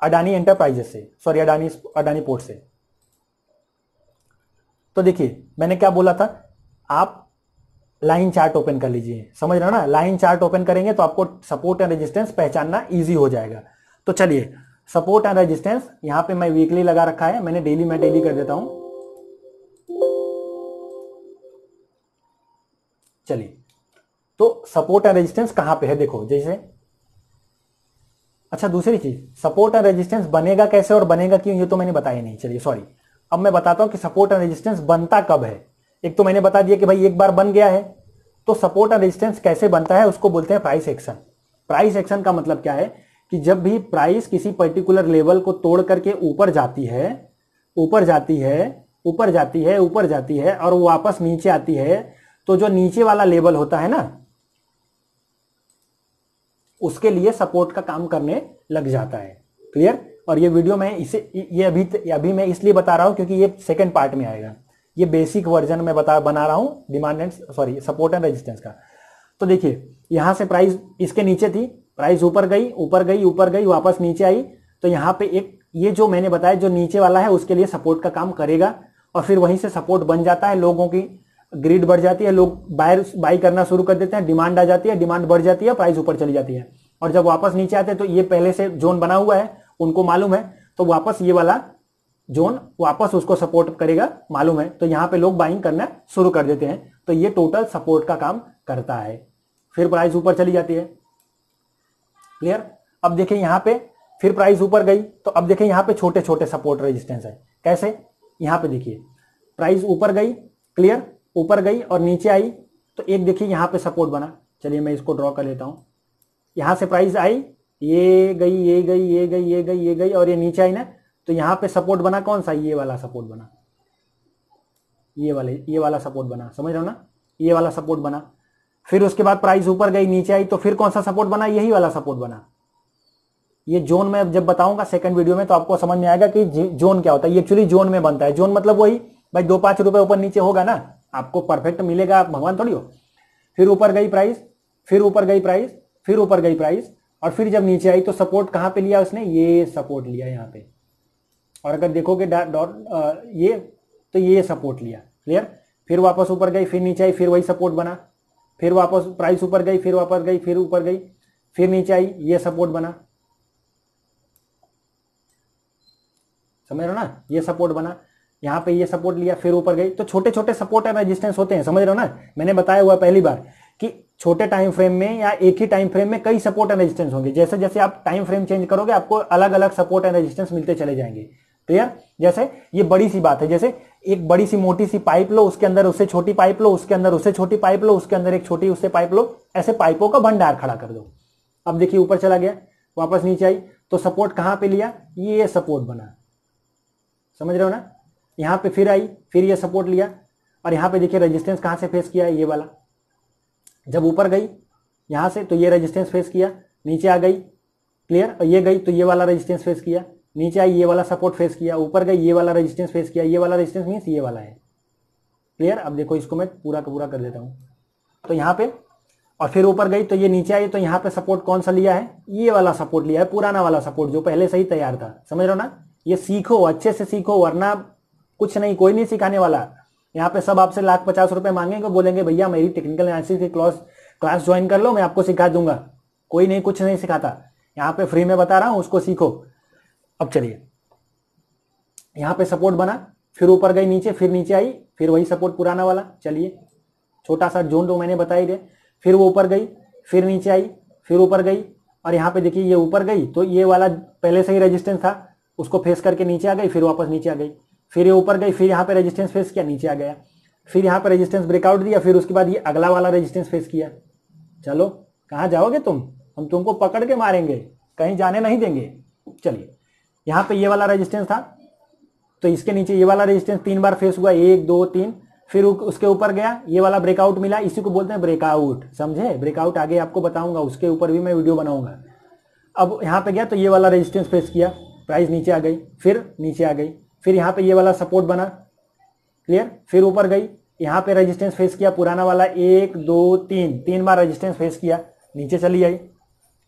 अडानी एंटरप्राइजेस से सॉरी अडानी अडानी पोर्ट से तो देखिए मैंने क्या बोला था आप लाइन चार्ट ओपन कर लीजिए समझ रहे हो ना लाइन चार्ट ओपन करेंगे तो आपको सपोर्ट एंड रेजिस्टेंस पहचानना इजी हो जाएगा तो चलिए सपोर्ट एंड रेजिस्टेंस यहां पे मैं वीकली लगा रखा है मैंने डेली मैं डेली कर देता हूं चलिए तो सपोर्ट एंड रेजिस्टेंस कहां पे है देखो जैसे अच्छा दूसरी चीज सपोर्ट एंड रेजिस्टेंस बनेगा कैसे और बनेगा क्यों ये तो मैंने बताया नहीं चलिए सॉरी अब मैं बताता हूं कि सपोर्ट एंड रेजिस्टेंस बनता कब है एक तो मैंने बता दिया कि भाई एक बार बन गया है तो सपोर्ट एंड रेजिस्टेंस कैसे बनता है उसको बोलते हैं प्राइस एक्शन प्राइस एक्शन का मतलब क्या है कि जब भी प्राइस किसी पर्टिकुलर लेवल को तोड़ करके ऊपर जाती है ऊपर जाती है ऊपर जाती है ऊपर जाती है और वो वापस नीचे आती है तो जो नीचे वाला लेवल होता है ना उसके लिए सपोर्ट का काम करने लग जाता है क्लियर और ये वीडियो मैं इसे ये अभी अभी मैं इसलिए बता रहा हूं क्योंकि ये सेकंड पार्ट में आएगा ये बेसिक वर्जन में बता बना रहा हूं demand and sorry support and resistance का तो देखिए यहां से प्राइस इसके नीचे थी प्राइस ऊपर गई ऊपर गई ऊपर गई वापस नीचे आई तो यहाँ पे एक ये जो मैंने बताया जो नीचे वाला है उसके लिए सपोर्ट का काम करेगा और फिर वहीं से सपोर्ट बन जाता है लोगों की ग्रीड बढ़ जाती है लोग बायर बाई करना शुरू कर देते हैं डिमांड आ जाती है डिमांड बढ़ जाती है प्राइस ऊपर चली जाती है और जब वापस नीचे आते हैं तो ये पहले से जोन बना हुआ है उनको मालूम है तो वापस ये वाला जोन वापस उसको सपोर्ट करेगा मालूम है तो यहाँ पे लोग बाइंग करना शुरू कर देते हैं तो ये टोटल सपोर्ट का काम करता है फिर प्राइस ऊपर चली जाती है क्लियर अब देखें यहां पे फिर प्राइस ऊपर गई तो अब देखें यहां पे छोटे छोटे सपोर्ट रेजिस्टेंस है कैसे यहां पे देखिए प्राइस ऊपर गई क्लियर ऊपर गई और नीचे आई तो एक देखिए यहां पे सपोर्ट बना चलिए मैं इसको ड्रॉ कर लेता हूं यहां से प्राइस आई ये गई ये गई ये गई ये गई ये गई और ये नीचे आई ना तो यहां पर सपोर्ट बना कौन सा ये वाला सपोर्ट बना ये वाले ये वाला सपोर्ट बना समझ रहे हो ना ये वाला सपोर्ट बना फिर उसके बाद प्राइस ऊपर गई नीचे आई तो फिर कौन सा सपोर्ट बना यही वाला सपोर्ट बना ये जोन में जब बताऊंगा सेकंड वीडियो में तो आपको समझ में आएगा कि जोन क्या होता है ये एक्चुअली जोन में बनता है जोन मतलब वही भाई दो पांच रुपए ऊपर नीचे होगा ना आपको परफेक्ट मिलेगा आप भगवान थोड़ी हो फिर ऊपर गई प्राइस फिर ऊपर गई प्राइस फिर ऊपर गई प्राइस और फिर जब नीचे आई तो सपोर्ट कहाँ पे लिया उसने ये सपोर्ट लिया यहाँ पे और अगर देखोगे ये तो ये सपोर्ट लिया क्लियर फिर वापस ऊपर गई फिर नीचे आई फिर वही सपोर्ट बना फिर वापस प्राइस ऊपर गई फिर वापस गई फिर ऊपर गई फिर नीचे आई ये सपोर्ट बना समझ रहे हो ना ये सपोर्ट बना यहां पे ये सपोर्ट लिया फिर ऊपर गई तो छोटे छोटे सपोर्ट एंड रेजिस्टेंस होते हैं समझ रहे हो ना मैंने बताया हुआ पहली बार कि छोटे टाइम फ्रेम में या एक ही टाइम फ्रेम में कई सपोर्ट एंड रेजिस्टेंस होंगे जैसे जैसे आप टाइम फ्रेम चेंज करोगे आपको अलग अलग सपोर्ट एंड रेजिस्टेंस मिलते चले जाएंगे क्लियर जैसे ये बड़ी सी बात है जैसे एक बड़ी सी मोटी सी पाइप लो उसके अंदर उससे छोटी पाइप लो उसके अंदर उससे छोटी पाइप लो उसके अंदर एक छोटी उससे पाइप लो ऐसे पाइपों का भंडार खड़ा कर दो अब देखिए ऊपर चला गया वापस नीचे आई तो सपोर्ट कहां पे लिया ये सपोर्ट बना समझ रहे हो ना यहां पे फिर आई फिर ये सपोर्ट लिया और यहां पे देखिए रेजिस्टेंस कहां से फेस किया ये वाला जब ऊपर गई यहां से तो ये रेजिस्टेंस फेस किया नीचे आ गई क्लियर और ये गई तो ये वाला रेजिस्टेंस फेस किया नीचे आई ये वाला सपोर्ट फेस किया ऊपर गई ये वाला रेजिस्टेंस फेस किया ये वाला रेजिस्टेंस मीन्स ये वाला है क्लियर अब देखो इसको मैं पूरा का पूरा कर देता हूँ तो यहाँ पे और फिर ऊपर गई तो ये नीचे आई तो यहाँ पे सपोर्ट कौन सा लिया है ये वाला सपोर्ट लिया है पुराना वाला सपोर्ट जो पहले से ही तैयार था समझ रहे हो ना ये सीखो अच्छे से सीखो वरना कुछ नहीं कोई नहीं सिखाने वाला यहाँ पे सब आपसे लाख पचास रुपए मांगेंगे बोलेंगे भैया मेरी टेक्निकल एनालिसिस की क्लास क्लास ज्वाइन कर लो मैं आपको सिखा दूंगा कोई नहीं कुछ नहीं सिखाता यहाँ पे फ्री में बता रहा हूँ उसको सीखो अब चलिए यहां पे सपोर्ट बना फिर ऊपर गई नीचे फिर नीचे आई फिर वही सपोर्ट पुराना वाला चलिए छोटा सा जोन तो मैंने बताई दे फिर वो ऊपर गई फिर नीचे आई फिर ऊपर गई और यहां पे देखिए ये ऊपर गई तो ये वाला पहले से ही रेजिस्टेंस था उसको फेस करके नीचे आ गई फिर वापस नीचे आ गई फिर ये ऊपर गई फिर यहाँ पे रेजिस्टेंस फेस किया नीचे आ गया फिर यहाँ पे रेजिस्टेंस ब्रेकआउट दिया फिर उसके बाद ये अगला वाला रेजिस्टेंस फेस किया चलो कहाँ जाओगे तुम हम तुमको पकड़ के मारेंगे कहीं जाने नहीं देंगे चलिए यहाँ पे ये वाला रेजिस्टेंस था तो इसके नीचे ये वाला रेजिस्टेंस तीन बार फेस हुआ एक दो तीन फिर उसके ऊपर गया ये वाला ब्रेकआउट मिला इसी को बोलते हैं ब्रेकआउट समझे ब्रेकआउट आगे आपको बताऊंगा उसके ऊपर भी मैं वीडियो बनाऊंगा अब यहाँ पे गया तो ये वाला रजिस्टेंस फेस किया प्राइस नीचे आ गई फिर नीचे आ गई फिर यहां पर ये वाला सपोर्ट बना क्लियर फिर ऊपर गई यहाँ पे रजिस्टेंस फेस किया पुराना वाला एक दो तीन तीन बार रजिस्टेंस फेस किया नीचे चली आई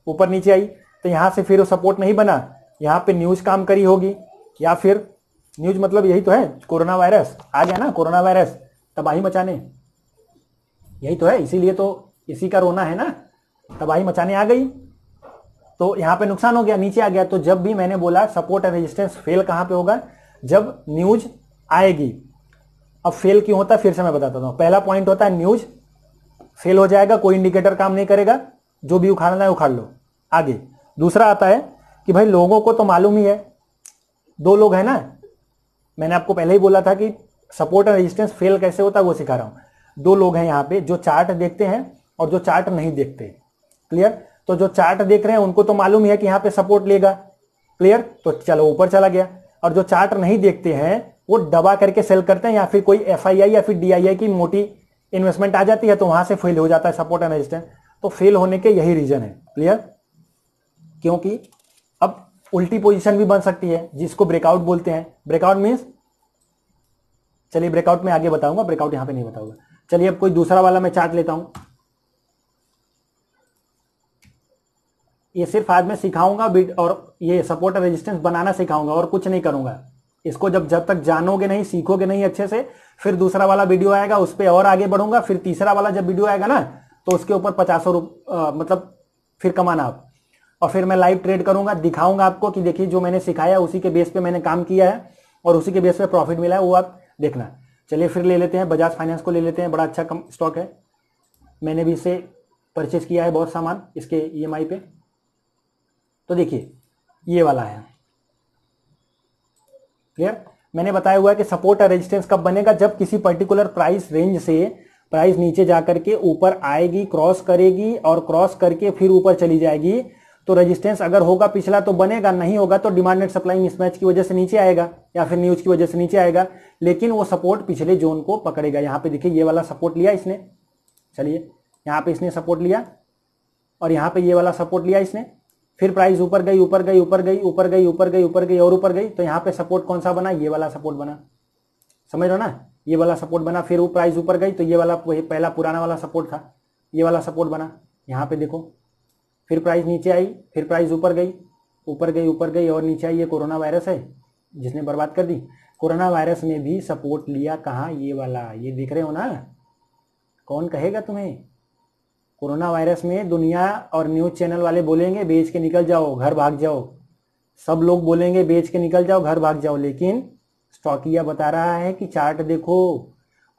ऊपर नीचे आई तो यहां से फिर वो सपोर्ट नहीं बना यहाँ पे न्यूज काम करी होगी या फिर न्यूज मतलब यही तो है कोरोना वायरस आ गया ना कोरोना वायरस तबाही मचाने यही तो है इसीलिए तो इसी का रोना है ना तबाही मचाने आ गई तो यहाँ पे नुकसान हो गया नीचे आ गया तो जब भी मैंने बोला सपोर्ट एंड रेजिस्टेंस फेल कहाँ पे होगा जब न्यूज आएगी अब फेल क्यों होता है फिर से मैं बताता हूँ पहला पॉइंट होता है न्यूज फेल हो जाएगा कोई इंडिकेटर काम नहीं करेगा जो भी उखाड़ना है उखाड़ लो आगे दूसरा आता है कि भाई लोगों को तो मालूम ही है दो लोग हैं ना मैंने आपको पहले ही बोला था कि सपोर्ट एंड रेजिस्टेंस फेल कैसे होता है वो सिखा रहा हूं दो लोग हैं यहां पे जो चार्ट देखते हैं और जो चार्ट नहीं देखते क्लियर तो जो चार्ट देख रहे हैं उनको तो मालूम ही है कि यहां पे सपोर्ट लेगा क्लियर तो चलो ऊपर चला गया और जो चार्ट नहीं देखते हैं वो दबा करके सेल करते हैं या फिर कोई एफ या फिर डी की मोटी इन्वेस्टमेंट आ जाती है तो वहां से फेल हो जाता है सपोर्ट एंड रेजिस्टेंस तो फेल होने के यही रीजन है क्लियर क्योंकि उल्टी पोजीशन भी बन सकती है जिसको ब्रेकआउट बोलते हैं ब्रेकआउट मीन्स चलिए ब्रेकआउट में आगे बताऊंगा ब्रेकआउट यहां पे नहीं बताऊंगा चलिए अब कोई दूसरा वाला मैं चार्ट लेता हूं ये सिर्फ आज मैं सिखाऊंगा बिट और ये सपोर्ट और रेजिस्टेंस बनाना सिखाऊंगा और कुछ नहीं करूंगा इसको जब जब तक जानोगे नहीं सीखोगे नहीं अच्छे से फिर दूसरा वाला वीडियो आएगा उस पर और आगे बढ़ूंगा फिर तीसरा वाला जब वीडियो आएगा ना तो उसके ऊपर पचासों मतलब फिर कमाना आप और फिर मैं लाइव ट्रेड करूंगा दिखाऊंगा आपको कि देखिए जो मैंने सिखाया उसी के बेस पे मैंने काम किया है और उसी के बेस पे प्रॉफिट मिला है वो आप देखना चलिए फिर ले लेते हैं बजाज फाइनेंस को ले लेते हैं बड़ा अच्छा स्टॉक है मैंने भी इसे परचेज किया है बहुत सामान इसके ई e पे तो देखिए ये वाला है क्लियर मैंने बताया हुआ है कि सपोर्ट और रेजिस्टेंस कब बनेगा जब किसी पर्टिकुलर प्राइस रेंज से प्राइस नीचे जाकर के ऊपर आएगी क्रॉस करेगी और क्रॉस करके फिर ऊपर चली जाएगी तो रेजिस्टेंस अगर होगा पिछला तो बनेगा नहीं होगा तो डिमांड एंड सप्लाई मिसमैच की वजह से नीचे आएगा या फिर न्यूज की वजह से नीचे आएगा लेकिन वो सपोर्ट पिछले जोन को पकड़ेगा यहाँ पे देखिए ये वाला सपोर्ट लिया इसने चलिए यहाँ पे इसने सपोर्ट लिया और यहाँ पे ये वाला सपोर्ट लिया इसने फिर प्राइस ऊपर गई ऊपर गई ऊपर गई ऊपर गई ऊपर गई ऊपर गई और ऊपर गई तो यहाँ पे सपोर्ट कौन सा बना ये वाला सपोर्ट बना समझ रहे ना ये वाला सपोर्ट बना फिर वो प्राइस ऊपर गई तो ये वाला पहला पुराना वाला सपोर्ट था ये वाला सपोर्ट बना यहाँ पे देखो फिर प्राइस नीचे आई फिर प्राइस ऊपर गई ऊपर गई ऊपर गई और नीचे आई ये कोरोना वायरस है जिसने बर्बाद कर दी कोरोना वायरस में भी सपोर्ट लिया कहाँ ये वाला ये देख रहे हो ना कौन कहेगा तुम्हें कोरोना वायरस में दुनिया और न्यूज़ चैनल वाले बोलेंगे बेच के निकल जाओ घर भाग जाओ सब लोग बोलेंगे बेच के निकल जाओ घर भाग जाओ लेकिन स्टॉकिया बता रहा है कि चार्ट देखो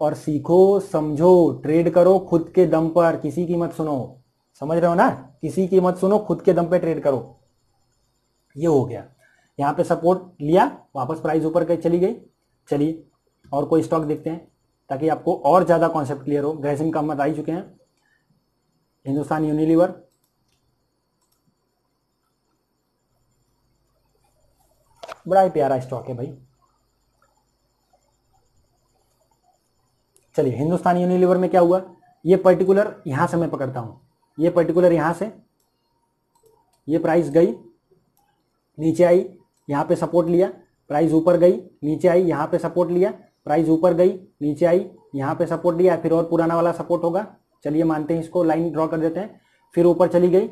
और सीखो समझो ट्रेड करो खुद के दम पर किसी की मत सुनो समझ रहे हो ना किसी की मत सुनो खुद के दम पे ट्रेड करो ये हो गया यहाँ पे सपोर्ट लिया वापस प्राइस ऊपर गई चली गई चलिए और कोई स्टॉक देखते हैं ताकि आपको और ज़्यादा कॉन्सेप्ट क्लियर हो ग्रेसिंग का मत आ चुके हैं हिंदुस्तान यूनिलीवर बड़ा ही प्यारा स्टॉक है भाई चलिए हिंदुस्तान यूनिलीवर में क्या हुआ ये पर्टिकुलर यहां से मैं पकड़ता हूं ये पर्टिकुलर यहाँ से ये प्राइस गई नीचे आई यहाँ पे सपोर्ट लिया प्राइस ऊपर गई नीचे आई यहाँ पे सपोर्ट लिया प्राइस ऊपर गई नीचे आई यहाँ पे सपोर्ट लिया फिर और पुराना वाला सपोर्ट होगा चलिए मानते हैं इसको लाइन ड्रॉ कर देते हैं फिर ऊपर चली गई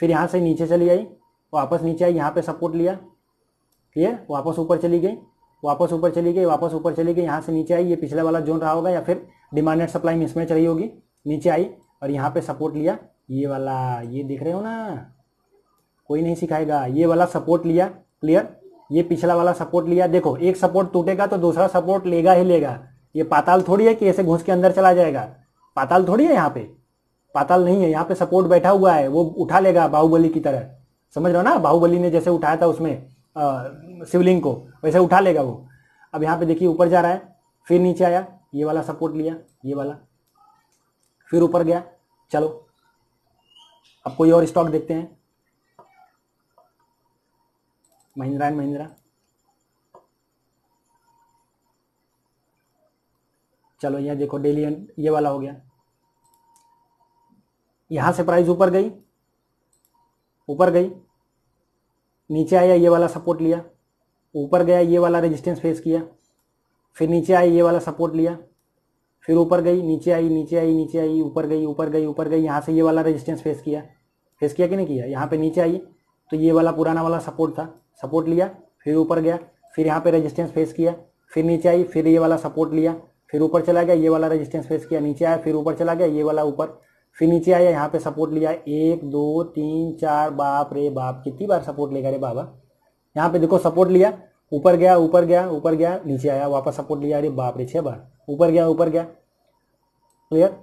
फिर यहाँ से नीचे चली आई वापस नीचे आई यहाँ पे सपोर्ट लिया क्लियर वापस ऊपर चली गई वापस ऊपर चली गई वापस ऊपर चली गई यहाँ से नीचे आई ये पिछले वाला जोन रहा होगा या फिर डिमांड सप्लाई मिसमैच रही होगी नीचे आई और यहाँ पे सपोर्ट लिया ये वाला ये देख रहे हो ना कोई नहीं सिखाएगा ये वाला सपोर्ट लिया क्लियर ये पिछला वाला सपोर्ट लिया देखो एक सपोर्ट टूटेगा तो दूसरा सपोर्ट लेगा ही लेगा ये पाताल थोड़ी है कि ऐसे घुस के अंदर चला जाएगा पाताल थोड़ी है यहाँ पे पाताल नहीं है यहाँ पे सपोर्ट बैठा हुआ है वो उठा लेगा बाहुबली की तरह समझ रहे हो ना बाहुबली ने जैसे उठाया था उसमें शिवलिंग को वैसे उठा लेगा वो अब यहाँ पे देखिए ऊपर जा रहा है फिर नीचे आया ये वाला सपोर्ट लिया ये वाला फिर ऊपर गया चलो अब कोई और स्टॉक देखते हैं महिंद्रा एंड महिंद्रा चलो यहाँ देखो डेली ये वाला हो गया यहां से प्राइस ऊपर गई ऊपर गई नीचे आया ये वाला सपोर्ट लिया ऊपर गया ये वाला रेजिस्टेंस फेस किया फिर नीचे आया ये वाला सपोर्ट लिया फिर ऊपर गई नीचे आई नीचे आई नीचे आई ऊपर गई ऊपर गई ऊपर गई यहाँ से ये वाला रेजिस्टेंस फेस किया फेस किया कि नहीं किया यहाँ पे नीचे आई तो ये वाला पुराना वाला सपोर्ट था सपोर्ट लिया फिर ऊपर गया फिर यहाँ पे रेजिस्टेंस फेस किया फिर नीचे आई फिर ये वाला सपोर्ट लिया फिर ऊपर चला गया ये वाला रजिस्टेंस फेस किया नीचे आया फिर ऊपर चला गया ये वाला ऊपर फिर नीचे आया यहाँ पे सपोर्ट लिया एक दो तीन चार बाप रे बाप कितनी बार सपोर्ट लेगा रे बाबा यहाँ पे देखो सपोर्ट लिया ऊपर गया ऊपर गया ऊपर गया नीचे आया वापस सपोर्ट लिया अरे बाप रे छः बार ऊपर गया ऊपर गया क्लियर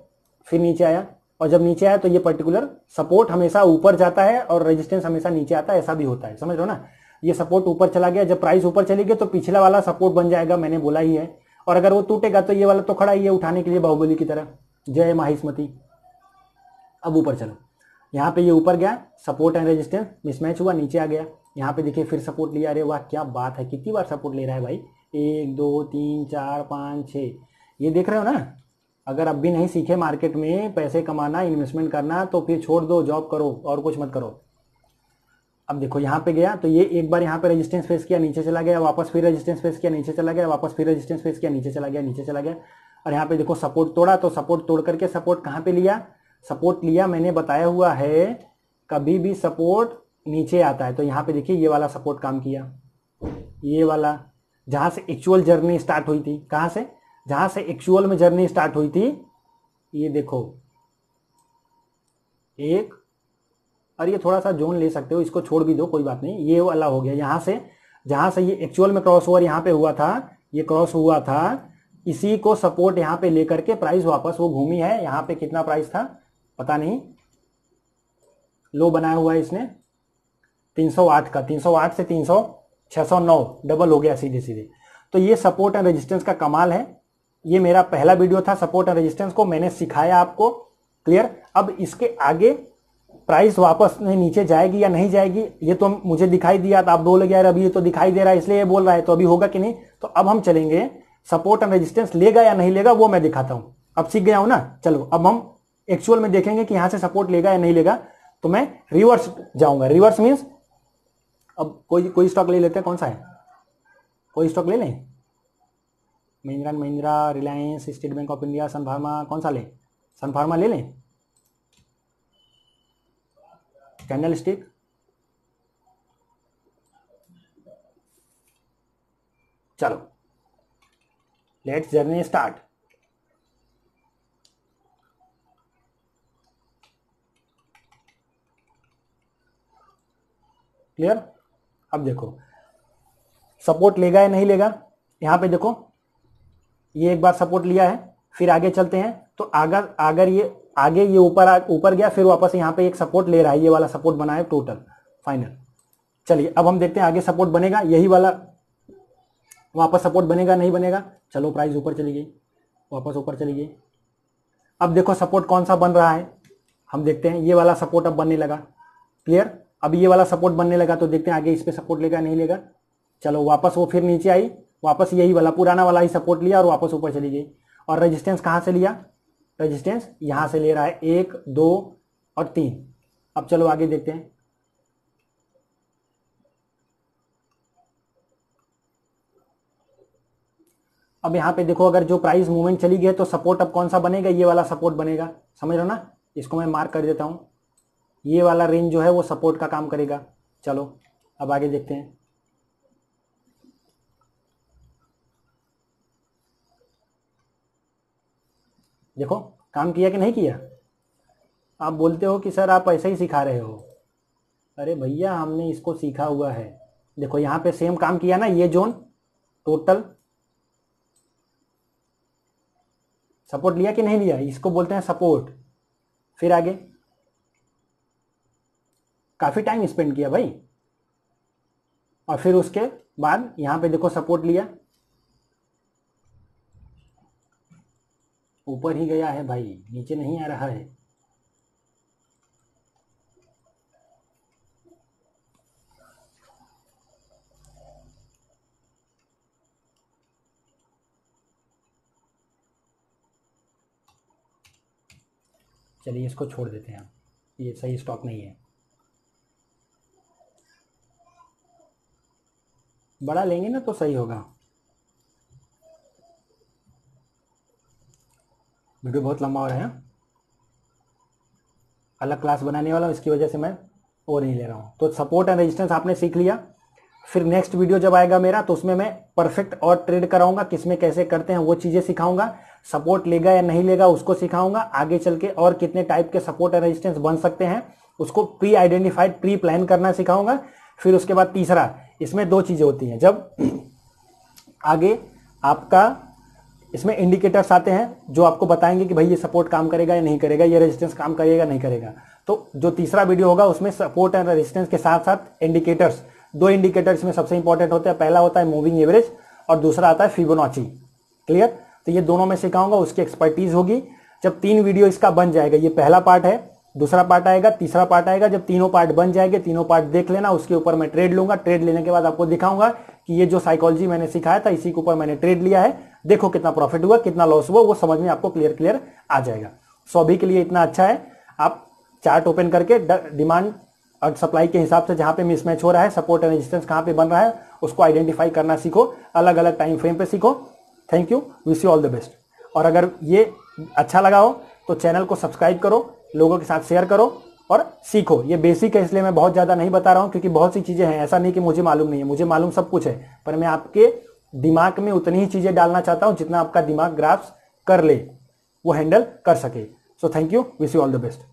फिर नीचे आया और जब नीचे आया तो ये पर्टिकुलर सपोर्ट हमेशा ऊपर जाता है और रेजिस्टेंस हमेशा नीचे आता है ऐसा भी होता है समझ लो ना ये सपोर्ट ऊपर चला गया जब प्राइस ऊपर चली गई तो पिछला वाला सपोर्ट बन जाएगा मैंने बोला ही है और अगर वो टूटेगा तो ये वाला तो खड़ा ही है उठाने के लिए बाहुबली की तरह जय माहिस्मती अब ऊपर चलो यहाँ पे ये ऊपर गया सपोर्ट एंड रेजिस्टेंस मिसमैच हुआ नीचे आ गया यहाँ पे देखिए फिर सपोर्ट लिया अरे वाह क्या बात है कितनी बार सपोर्ट ले रहा है भाई एक दो तीन चार पाँच छः ये देख रहे हो ना अगर अब भी नहीं सीखे मार्केट में पैसे कमाना इन्वेस्टमेंट करना तो फिर छोड़ दो जॉब करो और कुछ मत करो अब देखो यहाँ पे गया तो ये एक बार यहाँ पे रेजिस्टेंस फेस किया नीचे चला गया वापस फिर रेजिस्टेंस फेस किया नीचे चला गया वापस फिर रेजिस्टेंस फेस किया नीचे चला गया नीचे चला गया और यहाँ पे देखो सपोर्ट तोड़ा तो सपोर्ट तोड़ करके सपोर्ट कहाँ पे लिया सपोर्ट लिया मैंने बताया हुआ है कभी भी सपोर्ट नीचे आता है तो यहाँ पे देखिए ये वाला सपोर्ट काम किया ये वाला जहाँ से एक्चुअल जर्नी स्टार्ट हुई थी कहाँ से जहां से एक्चुअल में जर्नी स्टार्ट हुई थी ये देखो एक और ये थोड़ा सा जोन ले सकते हो इसको छोड़ भी दो कोई बात नहीं ये वाला हो गया यहां से जहां से ये एक्चुअल में क्रॉस ओवर यहां पे हुआ था ये क्रॉस हुआ था इसी को सपोर्ट यहां पे लेकर के प्राइस वापस वो घूमी है यहां पे कितना प्राइस था पता नहीं लो बनाया हुआ है इसने 308 का 308 से 300 609 डबल हो गया सीधे सीधे तो ये सपोर्ट एंड रेजिस्टेंस का कमाल है ये मेरा पहला वीडियो था सपोर्ट एंड रेजिस्टेंस को मैंने सिखाया आपको क्लियर अब इसके आगे प्राइस वापस नीचे जाएगी या नहीं जाएगी ये तो मुझे दिखाई दिया तो आप बोल गया अभी ये तो दिखाई दे रहा है इसलिए ये बोल रहा है तो अभी होगा कि नहीं तो अब हम चलेंगे सपोर्ट एंड रेजिस्टेंस लेगा या नहीं लेगा वो मैं दिखाता हूं अब सीख गया हूं ना चलो अब हम एक्चुअल में देखेंगे कि यहां से सपोर्ट लेगा या नहीं लेगा तो मैं रिवर्स जाऊंगा रिवर्स मीन्स अब कोई कोई स्टॉक ले लेते हैं कौन सा है कोई स्टॉक ले लें Mahindra Mahindra Reliance State Bank of India Sun Pharma कौन सा लें सनफार्मा ले लें कैंडल स्टिक चलो लेट्स जर्नी स्टार्ट क्लियर अब देखो सपोर्ट लेगा या नहीं लेगा यहां पे देखो ये एक बार सपोर्ट लिया है फिर आगे चलते हैं तो अगर अगर ये आगे ये ऊपर ऊपर गया फिर वापस यहाँ पे एक सपोर्ट ले रहा है ये वाला सपोर्ट बना है टोटल फाइनल चलिए अब हम देखते हैं आगे सपोर्ट बनेगा यही वाला वापस सपोर्ट बनेगा नहीं बनेगा चलो प्राइस ऊपर चली गई वापस ऊपर चली गई अब देखो सपोर्ट कौन सा बन रहा है हम देखते हैं ये वाला सपोर्ट अब बनने लगा क्लियर अब ये वाला सपोर्ट बनने लगा तो देखते हैं आगे इस पर सपोर्ट लेगा नहीं लेगा चलो वापस वो फिर नीचे आई वापस यही वाला पुराना वाला ही सपोर्ट लिया और वापस ऊपर चली गई और रेजिस्टेंस कहाँ से लिया रेजिस्टेंस यहाँ से ले रहा है एक दो और तीन अब चलो आगे देखते हैं अब यहाँ पे देखो अगर जो प्राइस मूवमेंट चली गई है तो सपोर्ट अब कौन सा बनेगा ये वाला सपोर्ट बनेगा समझ रहे हो ना इसको मैं मार्क कर देता हूँ ये वाला रेंज जो है वो सपोर्ट का काम करेगा चलो अब आगे देखते हैं देखो काम किया कि नहीं किया आप बोलते हो कि सर आप ऐसे ही सिखा रहे हो अरे भैया हमने इसको सीखा हुआ है देखो यहाँ पे सेम काम किया ना ये जोन टोटल सपोर्ट लिया कि नहीं लिया इसको बोलते हैं सपोर्ट फिर आगे काफ़ी टाइम स्पेंड किया भाई और फिर उसके बाद यहाँ पे देखो सपोर्ट लिया ऊपर ही गया है भाई नीचे नहीं आ रहा है चलिए इसको छोड़ देते हैं ये सही स्टॉक नहीं है बड़ा लेंगे ना तो सही होगा वीडियो बहुत लंबा हो रहा है अलग क्लास बनाने वाला हूँ इसकी वजह से मैं और नहीं ले रहा हूँ तो सपोर्ट एंड रजिस्टेंस आपने सीख लिया फिर नेक्स्ट वीडियो जब आएगा मेरा तो उसमें मैं परफेक्ट और ट्रेड कराऊंगा किसमें कैसे करते हैं वो चीज़ें सिखाऊंगा सपोर्ट लेगा या नहीं लेगा उसको सिखाऊंगा आगे चल के और कितने टाइप के सपोर्ट एंड रजिस्टेंस बन सकते हैं उसको प्री आइडेंटिफाइड प्री प्लान करना सिखाऊंगा फिर उसके बाद तीसरा इसमें दो चीज़ें होती हैं जब आगे आपका इसमें इंडिकेटर्स आते हैं जो आपको बताएंगे कि भाई ये सपोर्ट काम करेगा या नहीं करेगा ये रेजिस्टेंस काम करेगा नहीं करेगा तो जो तीसरा वीडियो होगा उसमें सपोर्ट एंड रेजिस्टेंस के साथ साथ इंडिकेटर्स दो इंडिकेटर्स इसमें सबसे इंपॉर्टेंट होते हैं पहला होता है मूविंग एवरेज और दूसरा आता है फिबोनाची क्लियर तो ये दोनों में सिखाऊंगा उसकी एक्सपर्टीज होगी जब तीन वीडियो इसका बन जाएगा ये पहला पार्ट है दूसरा पार्ट आएगा तीसरा पार्ट आएगा जब तीनों पार्ट बन जाएंगे तीनों पार्ट देख लेना उसके ऊपर मैं ट्रेड लूंगा ट्रेड लेने के बाद आपको दिखाऊंगा कि ये जो साइकोलॉजी मैंने सिखाया था इसी के ऊपर मैंने ट्रेड लिया है देखो कितना प्रॉफिट हुआ कितना लॉस हुआ वो समझ में आपको क्लियर क्लियर आ जाएगा सो अभी के लिए इतना अच्छा है आप चार्ट ओपन करके डिमांड और सप्लाई के हिसाब से जहां पे मिसमैच हो रहा है सपोर्ट एंड रेजिस्टेंस कहां पे बन रहा है उसको आइडेंटिफाई करना सीखो अलग अलग टाइम फ्रेम पे सीखो thank you wish you all the best और अगर ये अच्छा लगा हो तो चैनल को सब्सक्राइब करो लोगों के साथ शेयर करो और सीखो ये बेसिक है इसलिए मैं बहुत ज़्यादा नहीं बता रहा हूँ क्योंकि बहुत सी चीज़ें हैं ऐसा नहीं कि मुझे मालूम नहीं है मुझे मालूम सब कुछ है पर मैं आपके दिमाग में उतनी ही चीजें डालना चाहता हूं जितना आपका दिमाग ग्राफ्स कर ले वो हैंडल कर सके so thank you wish you all the best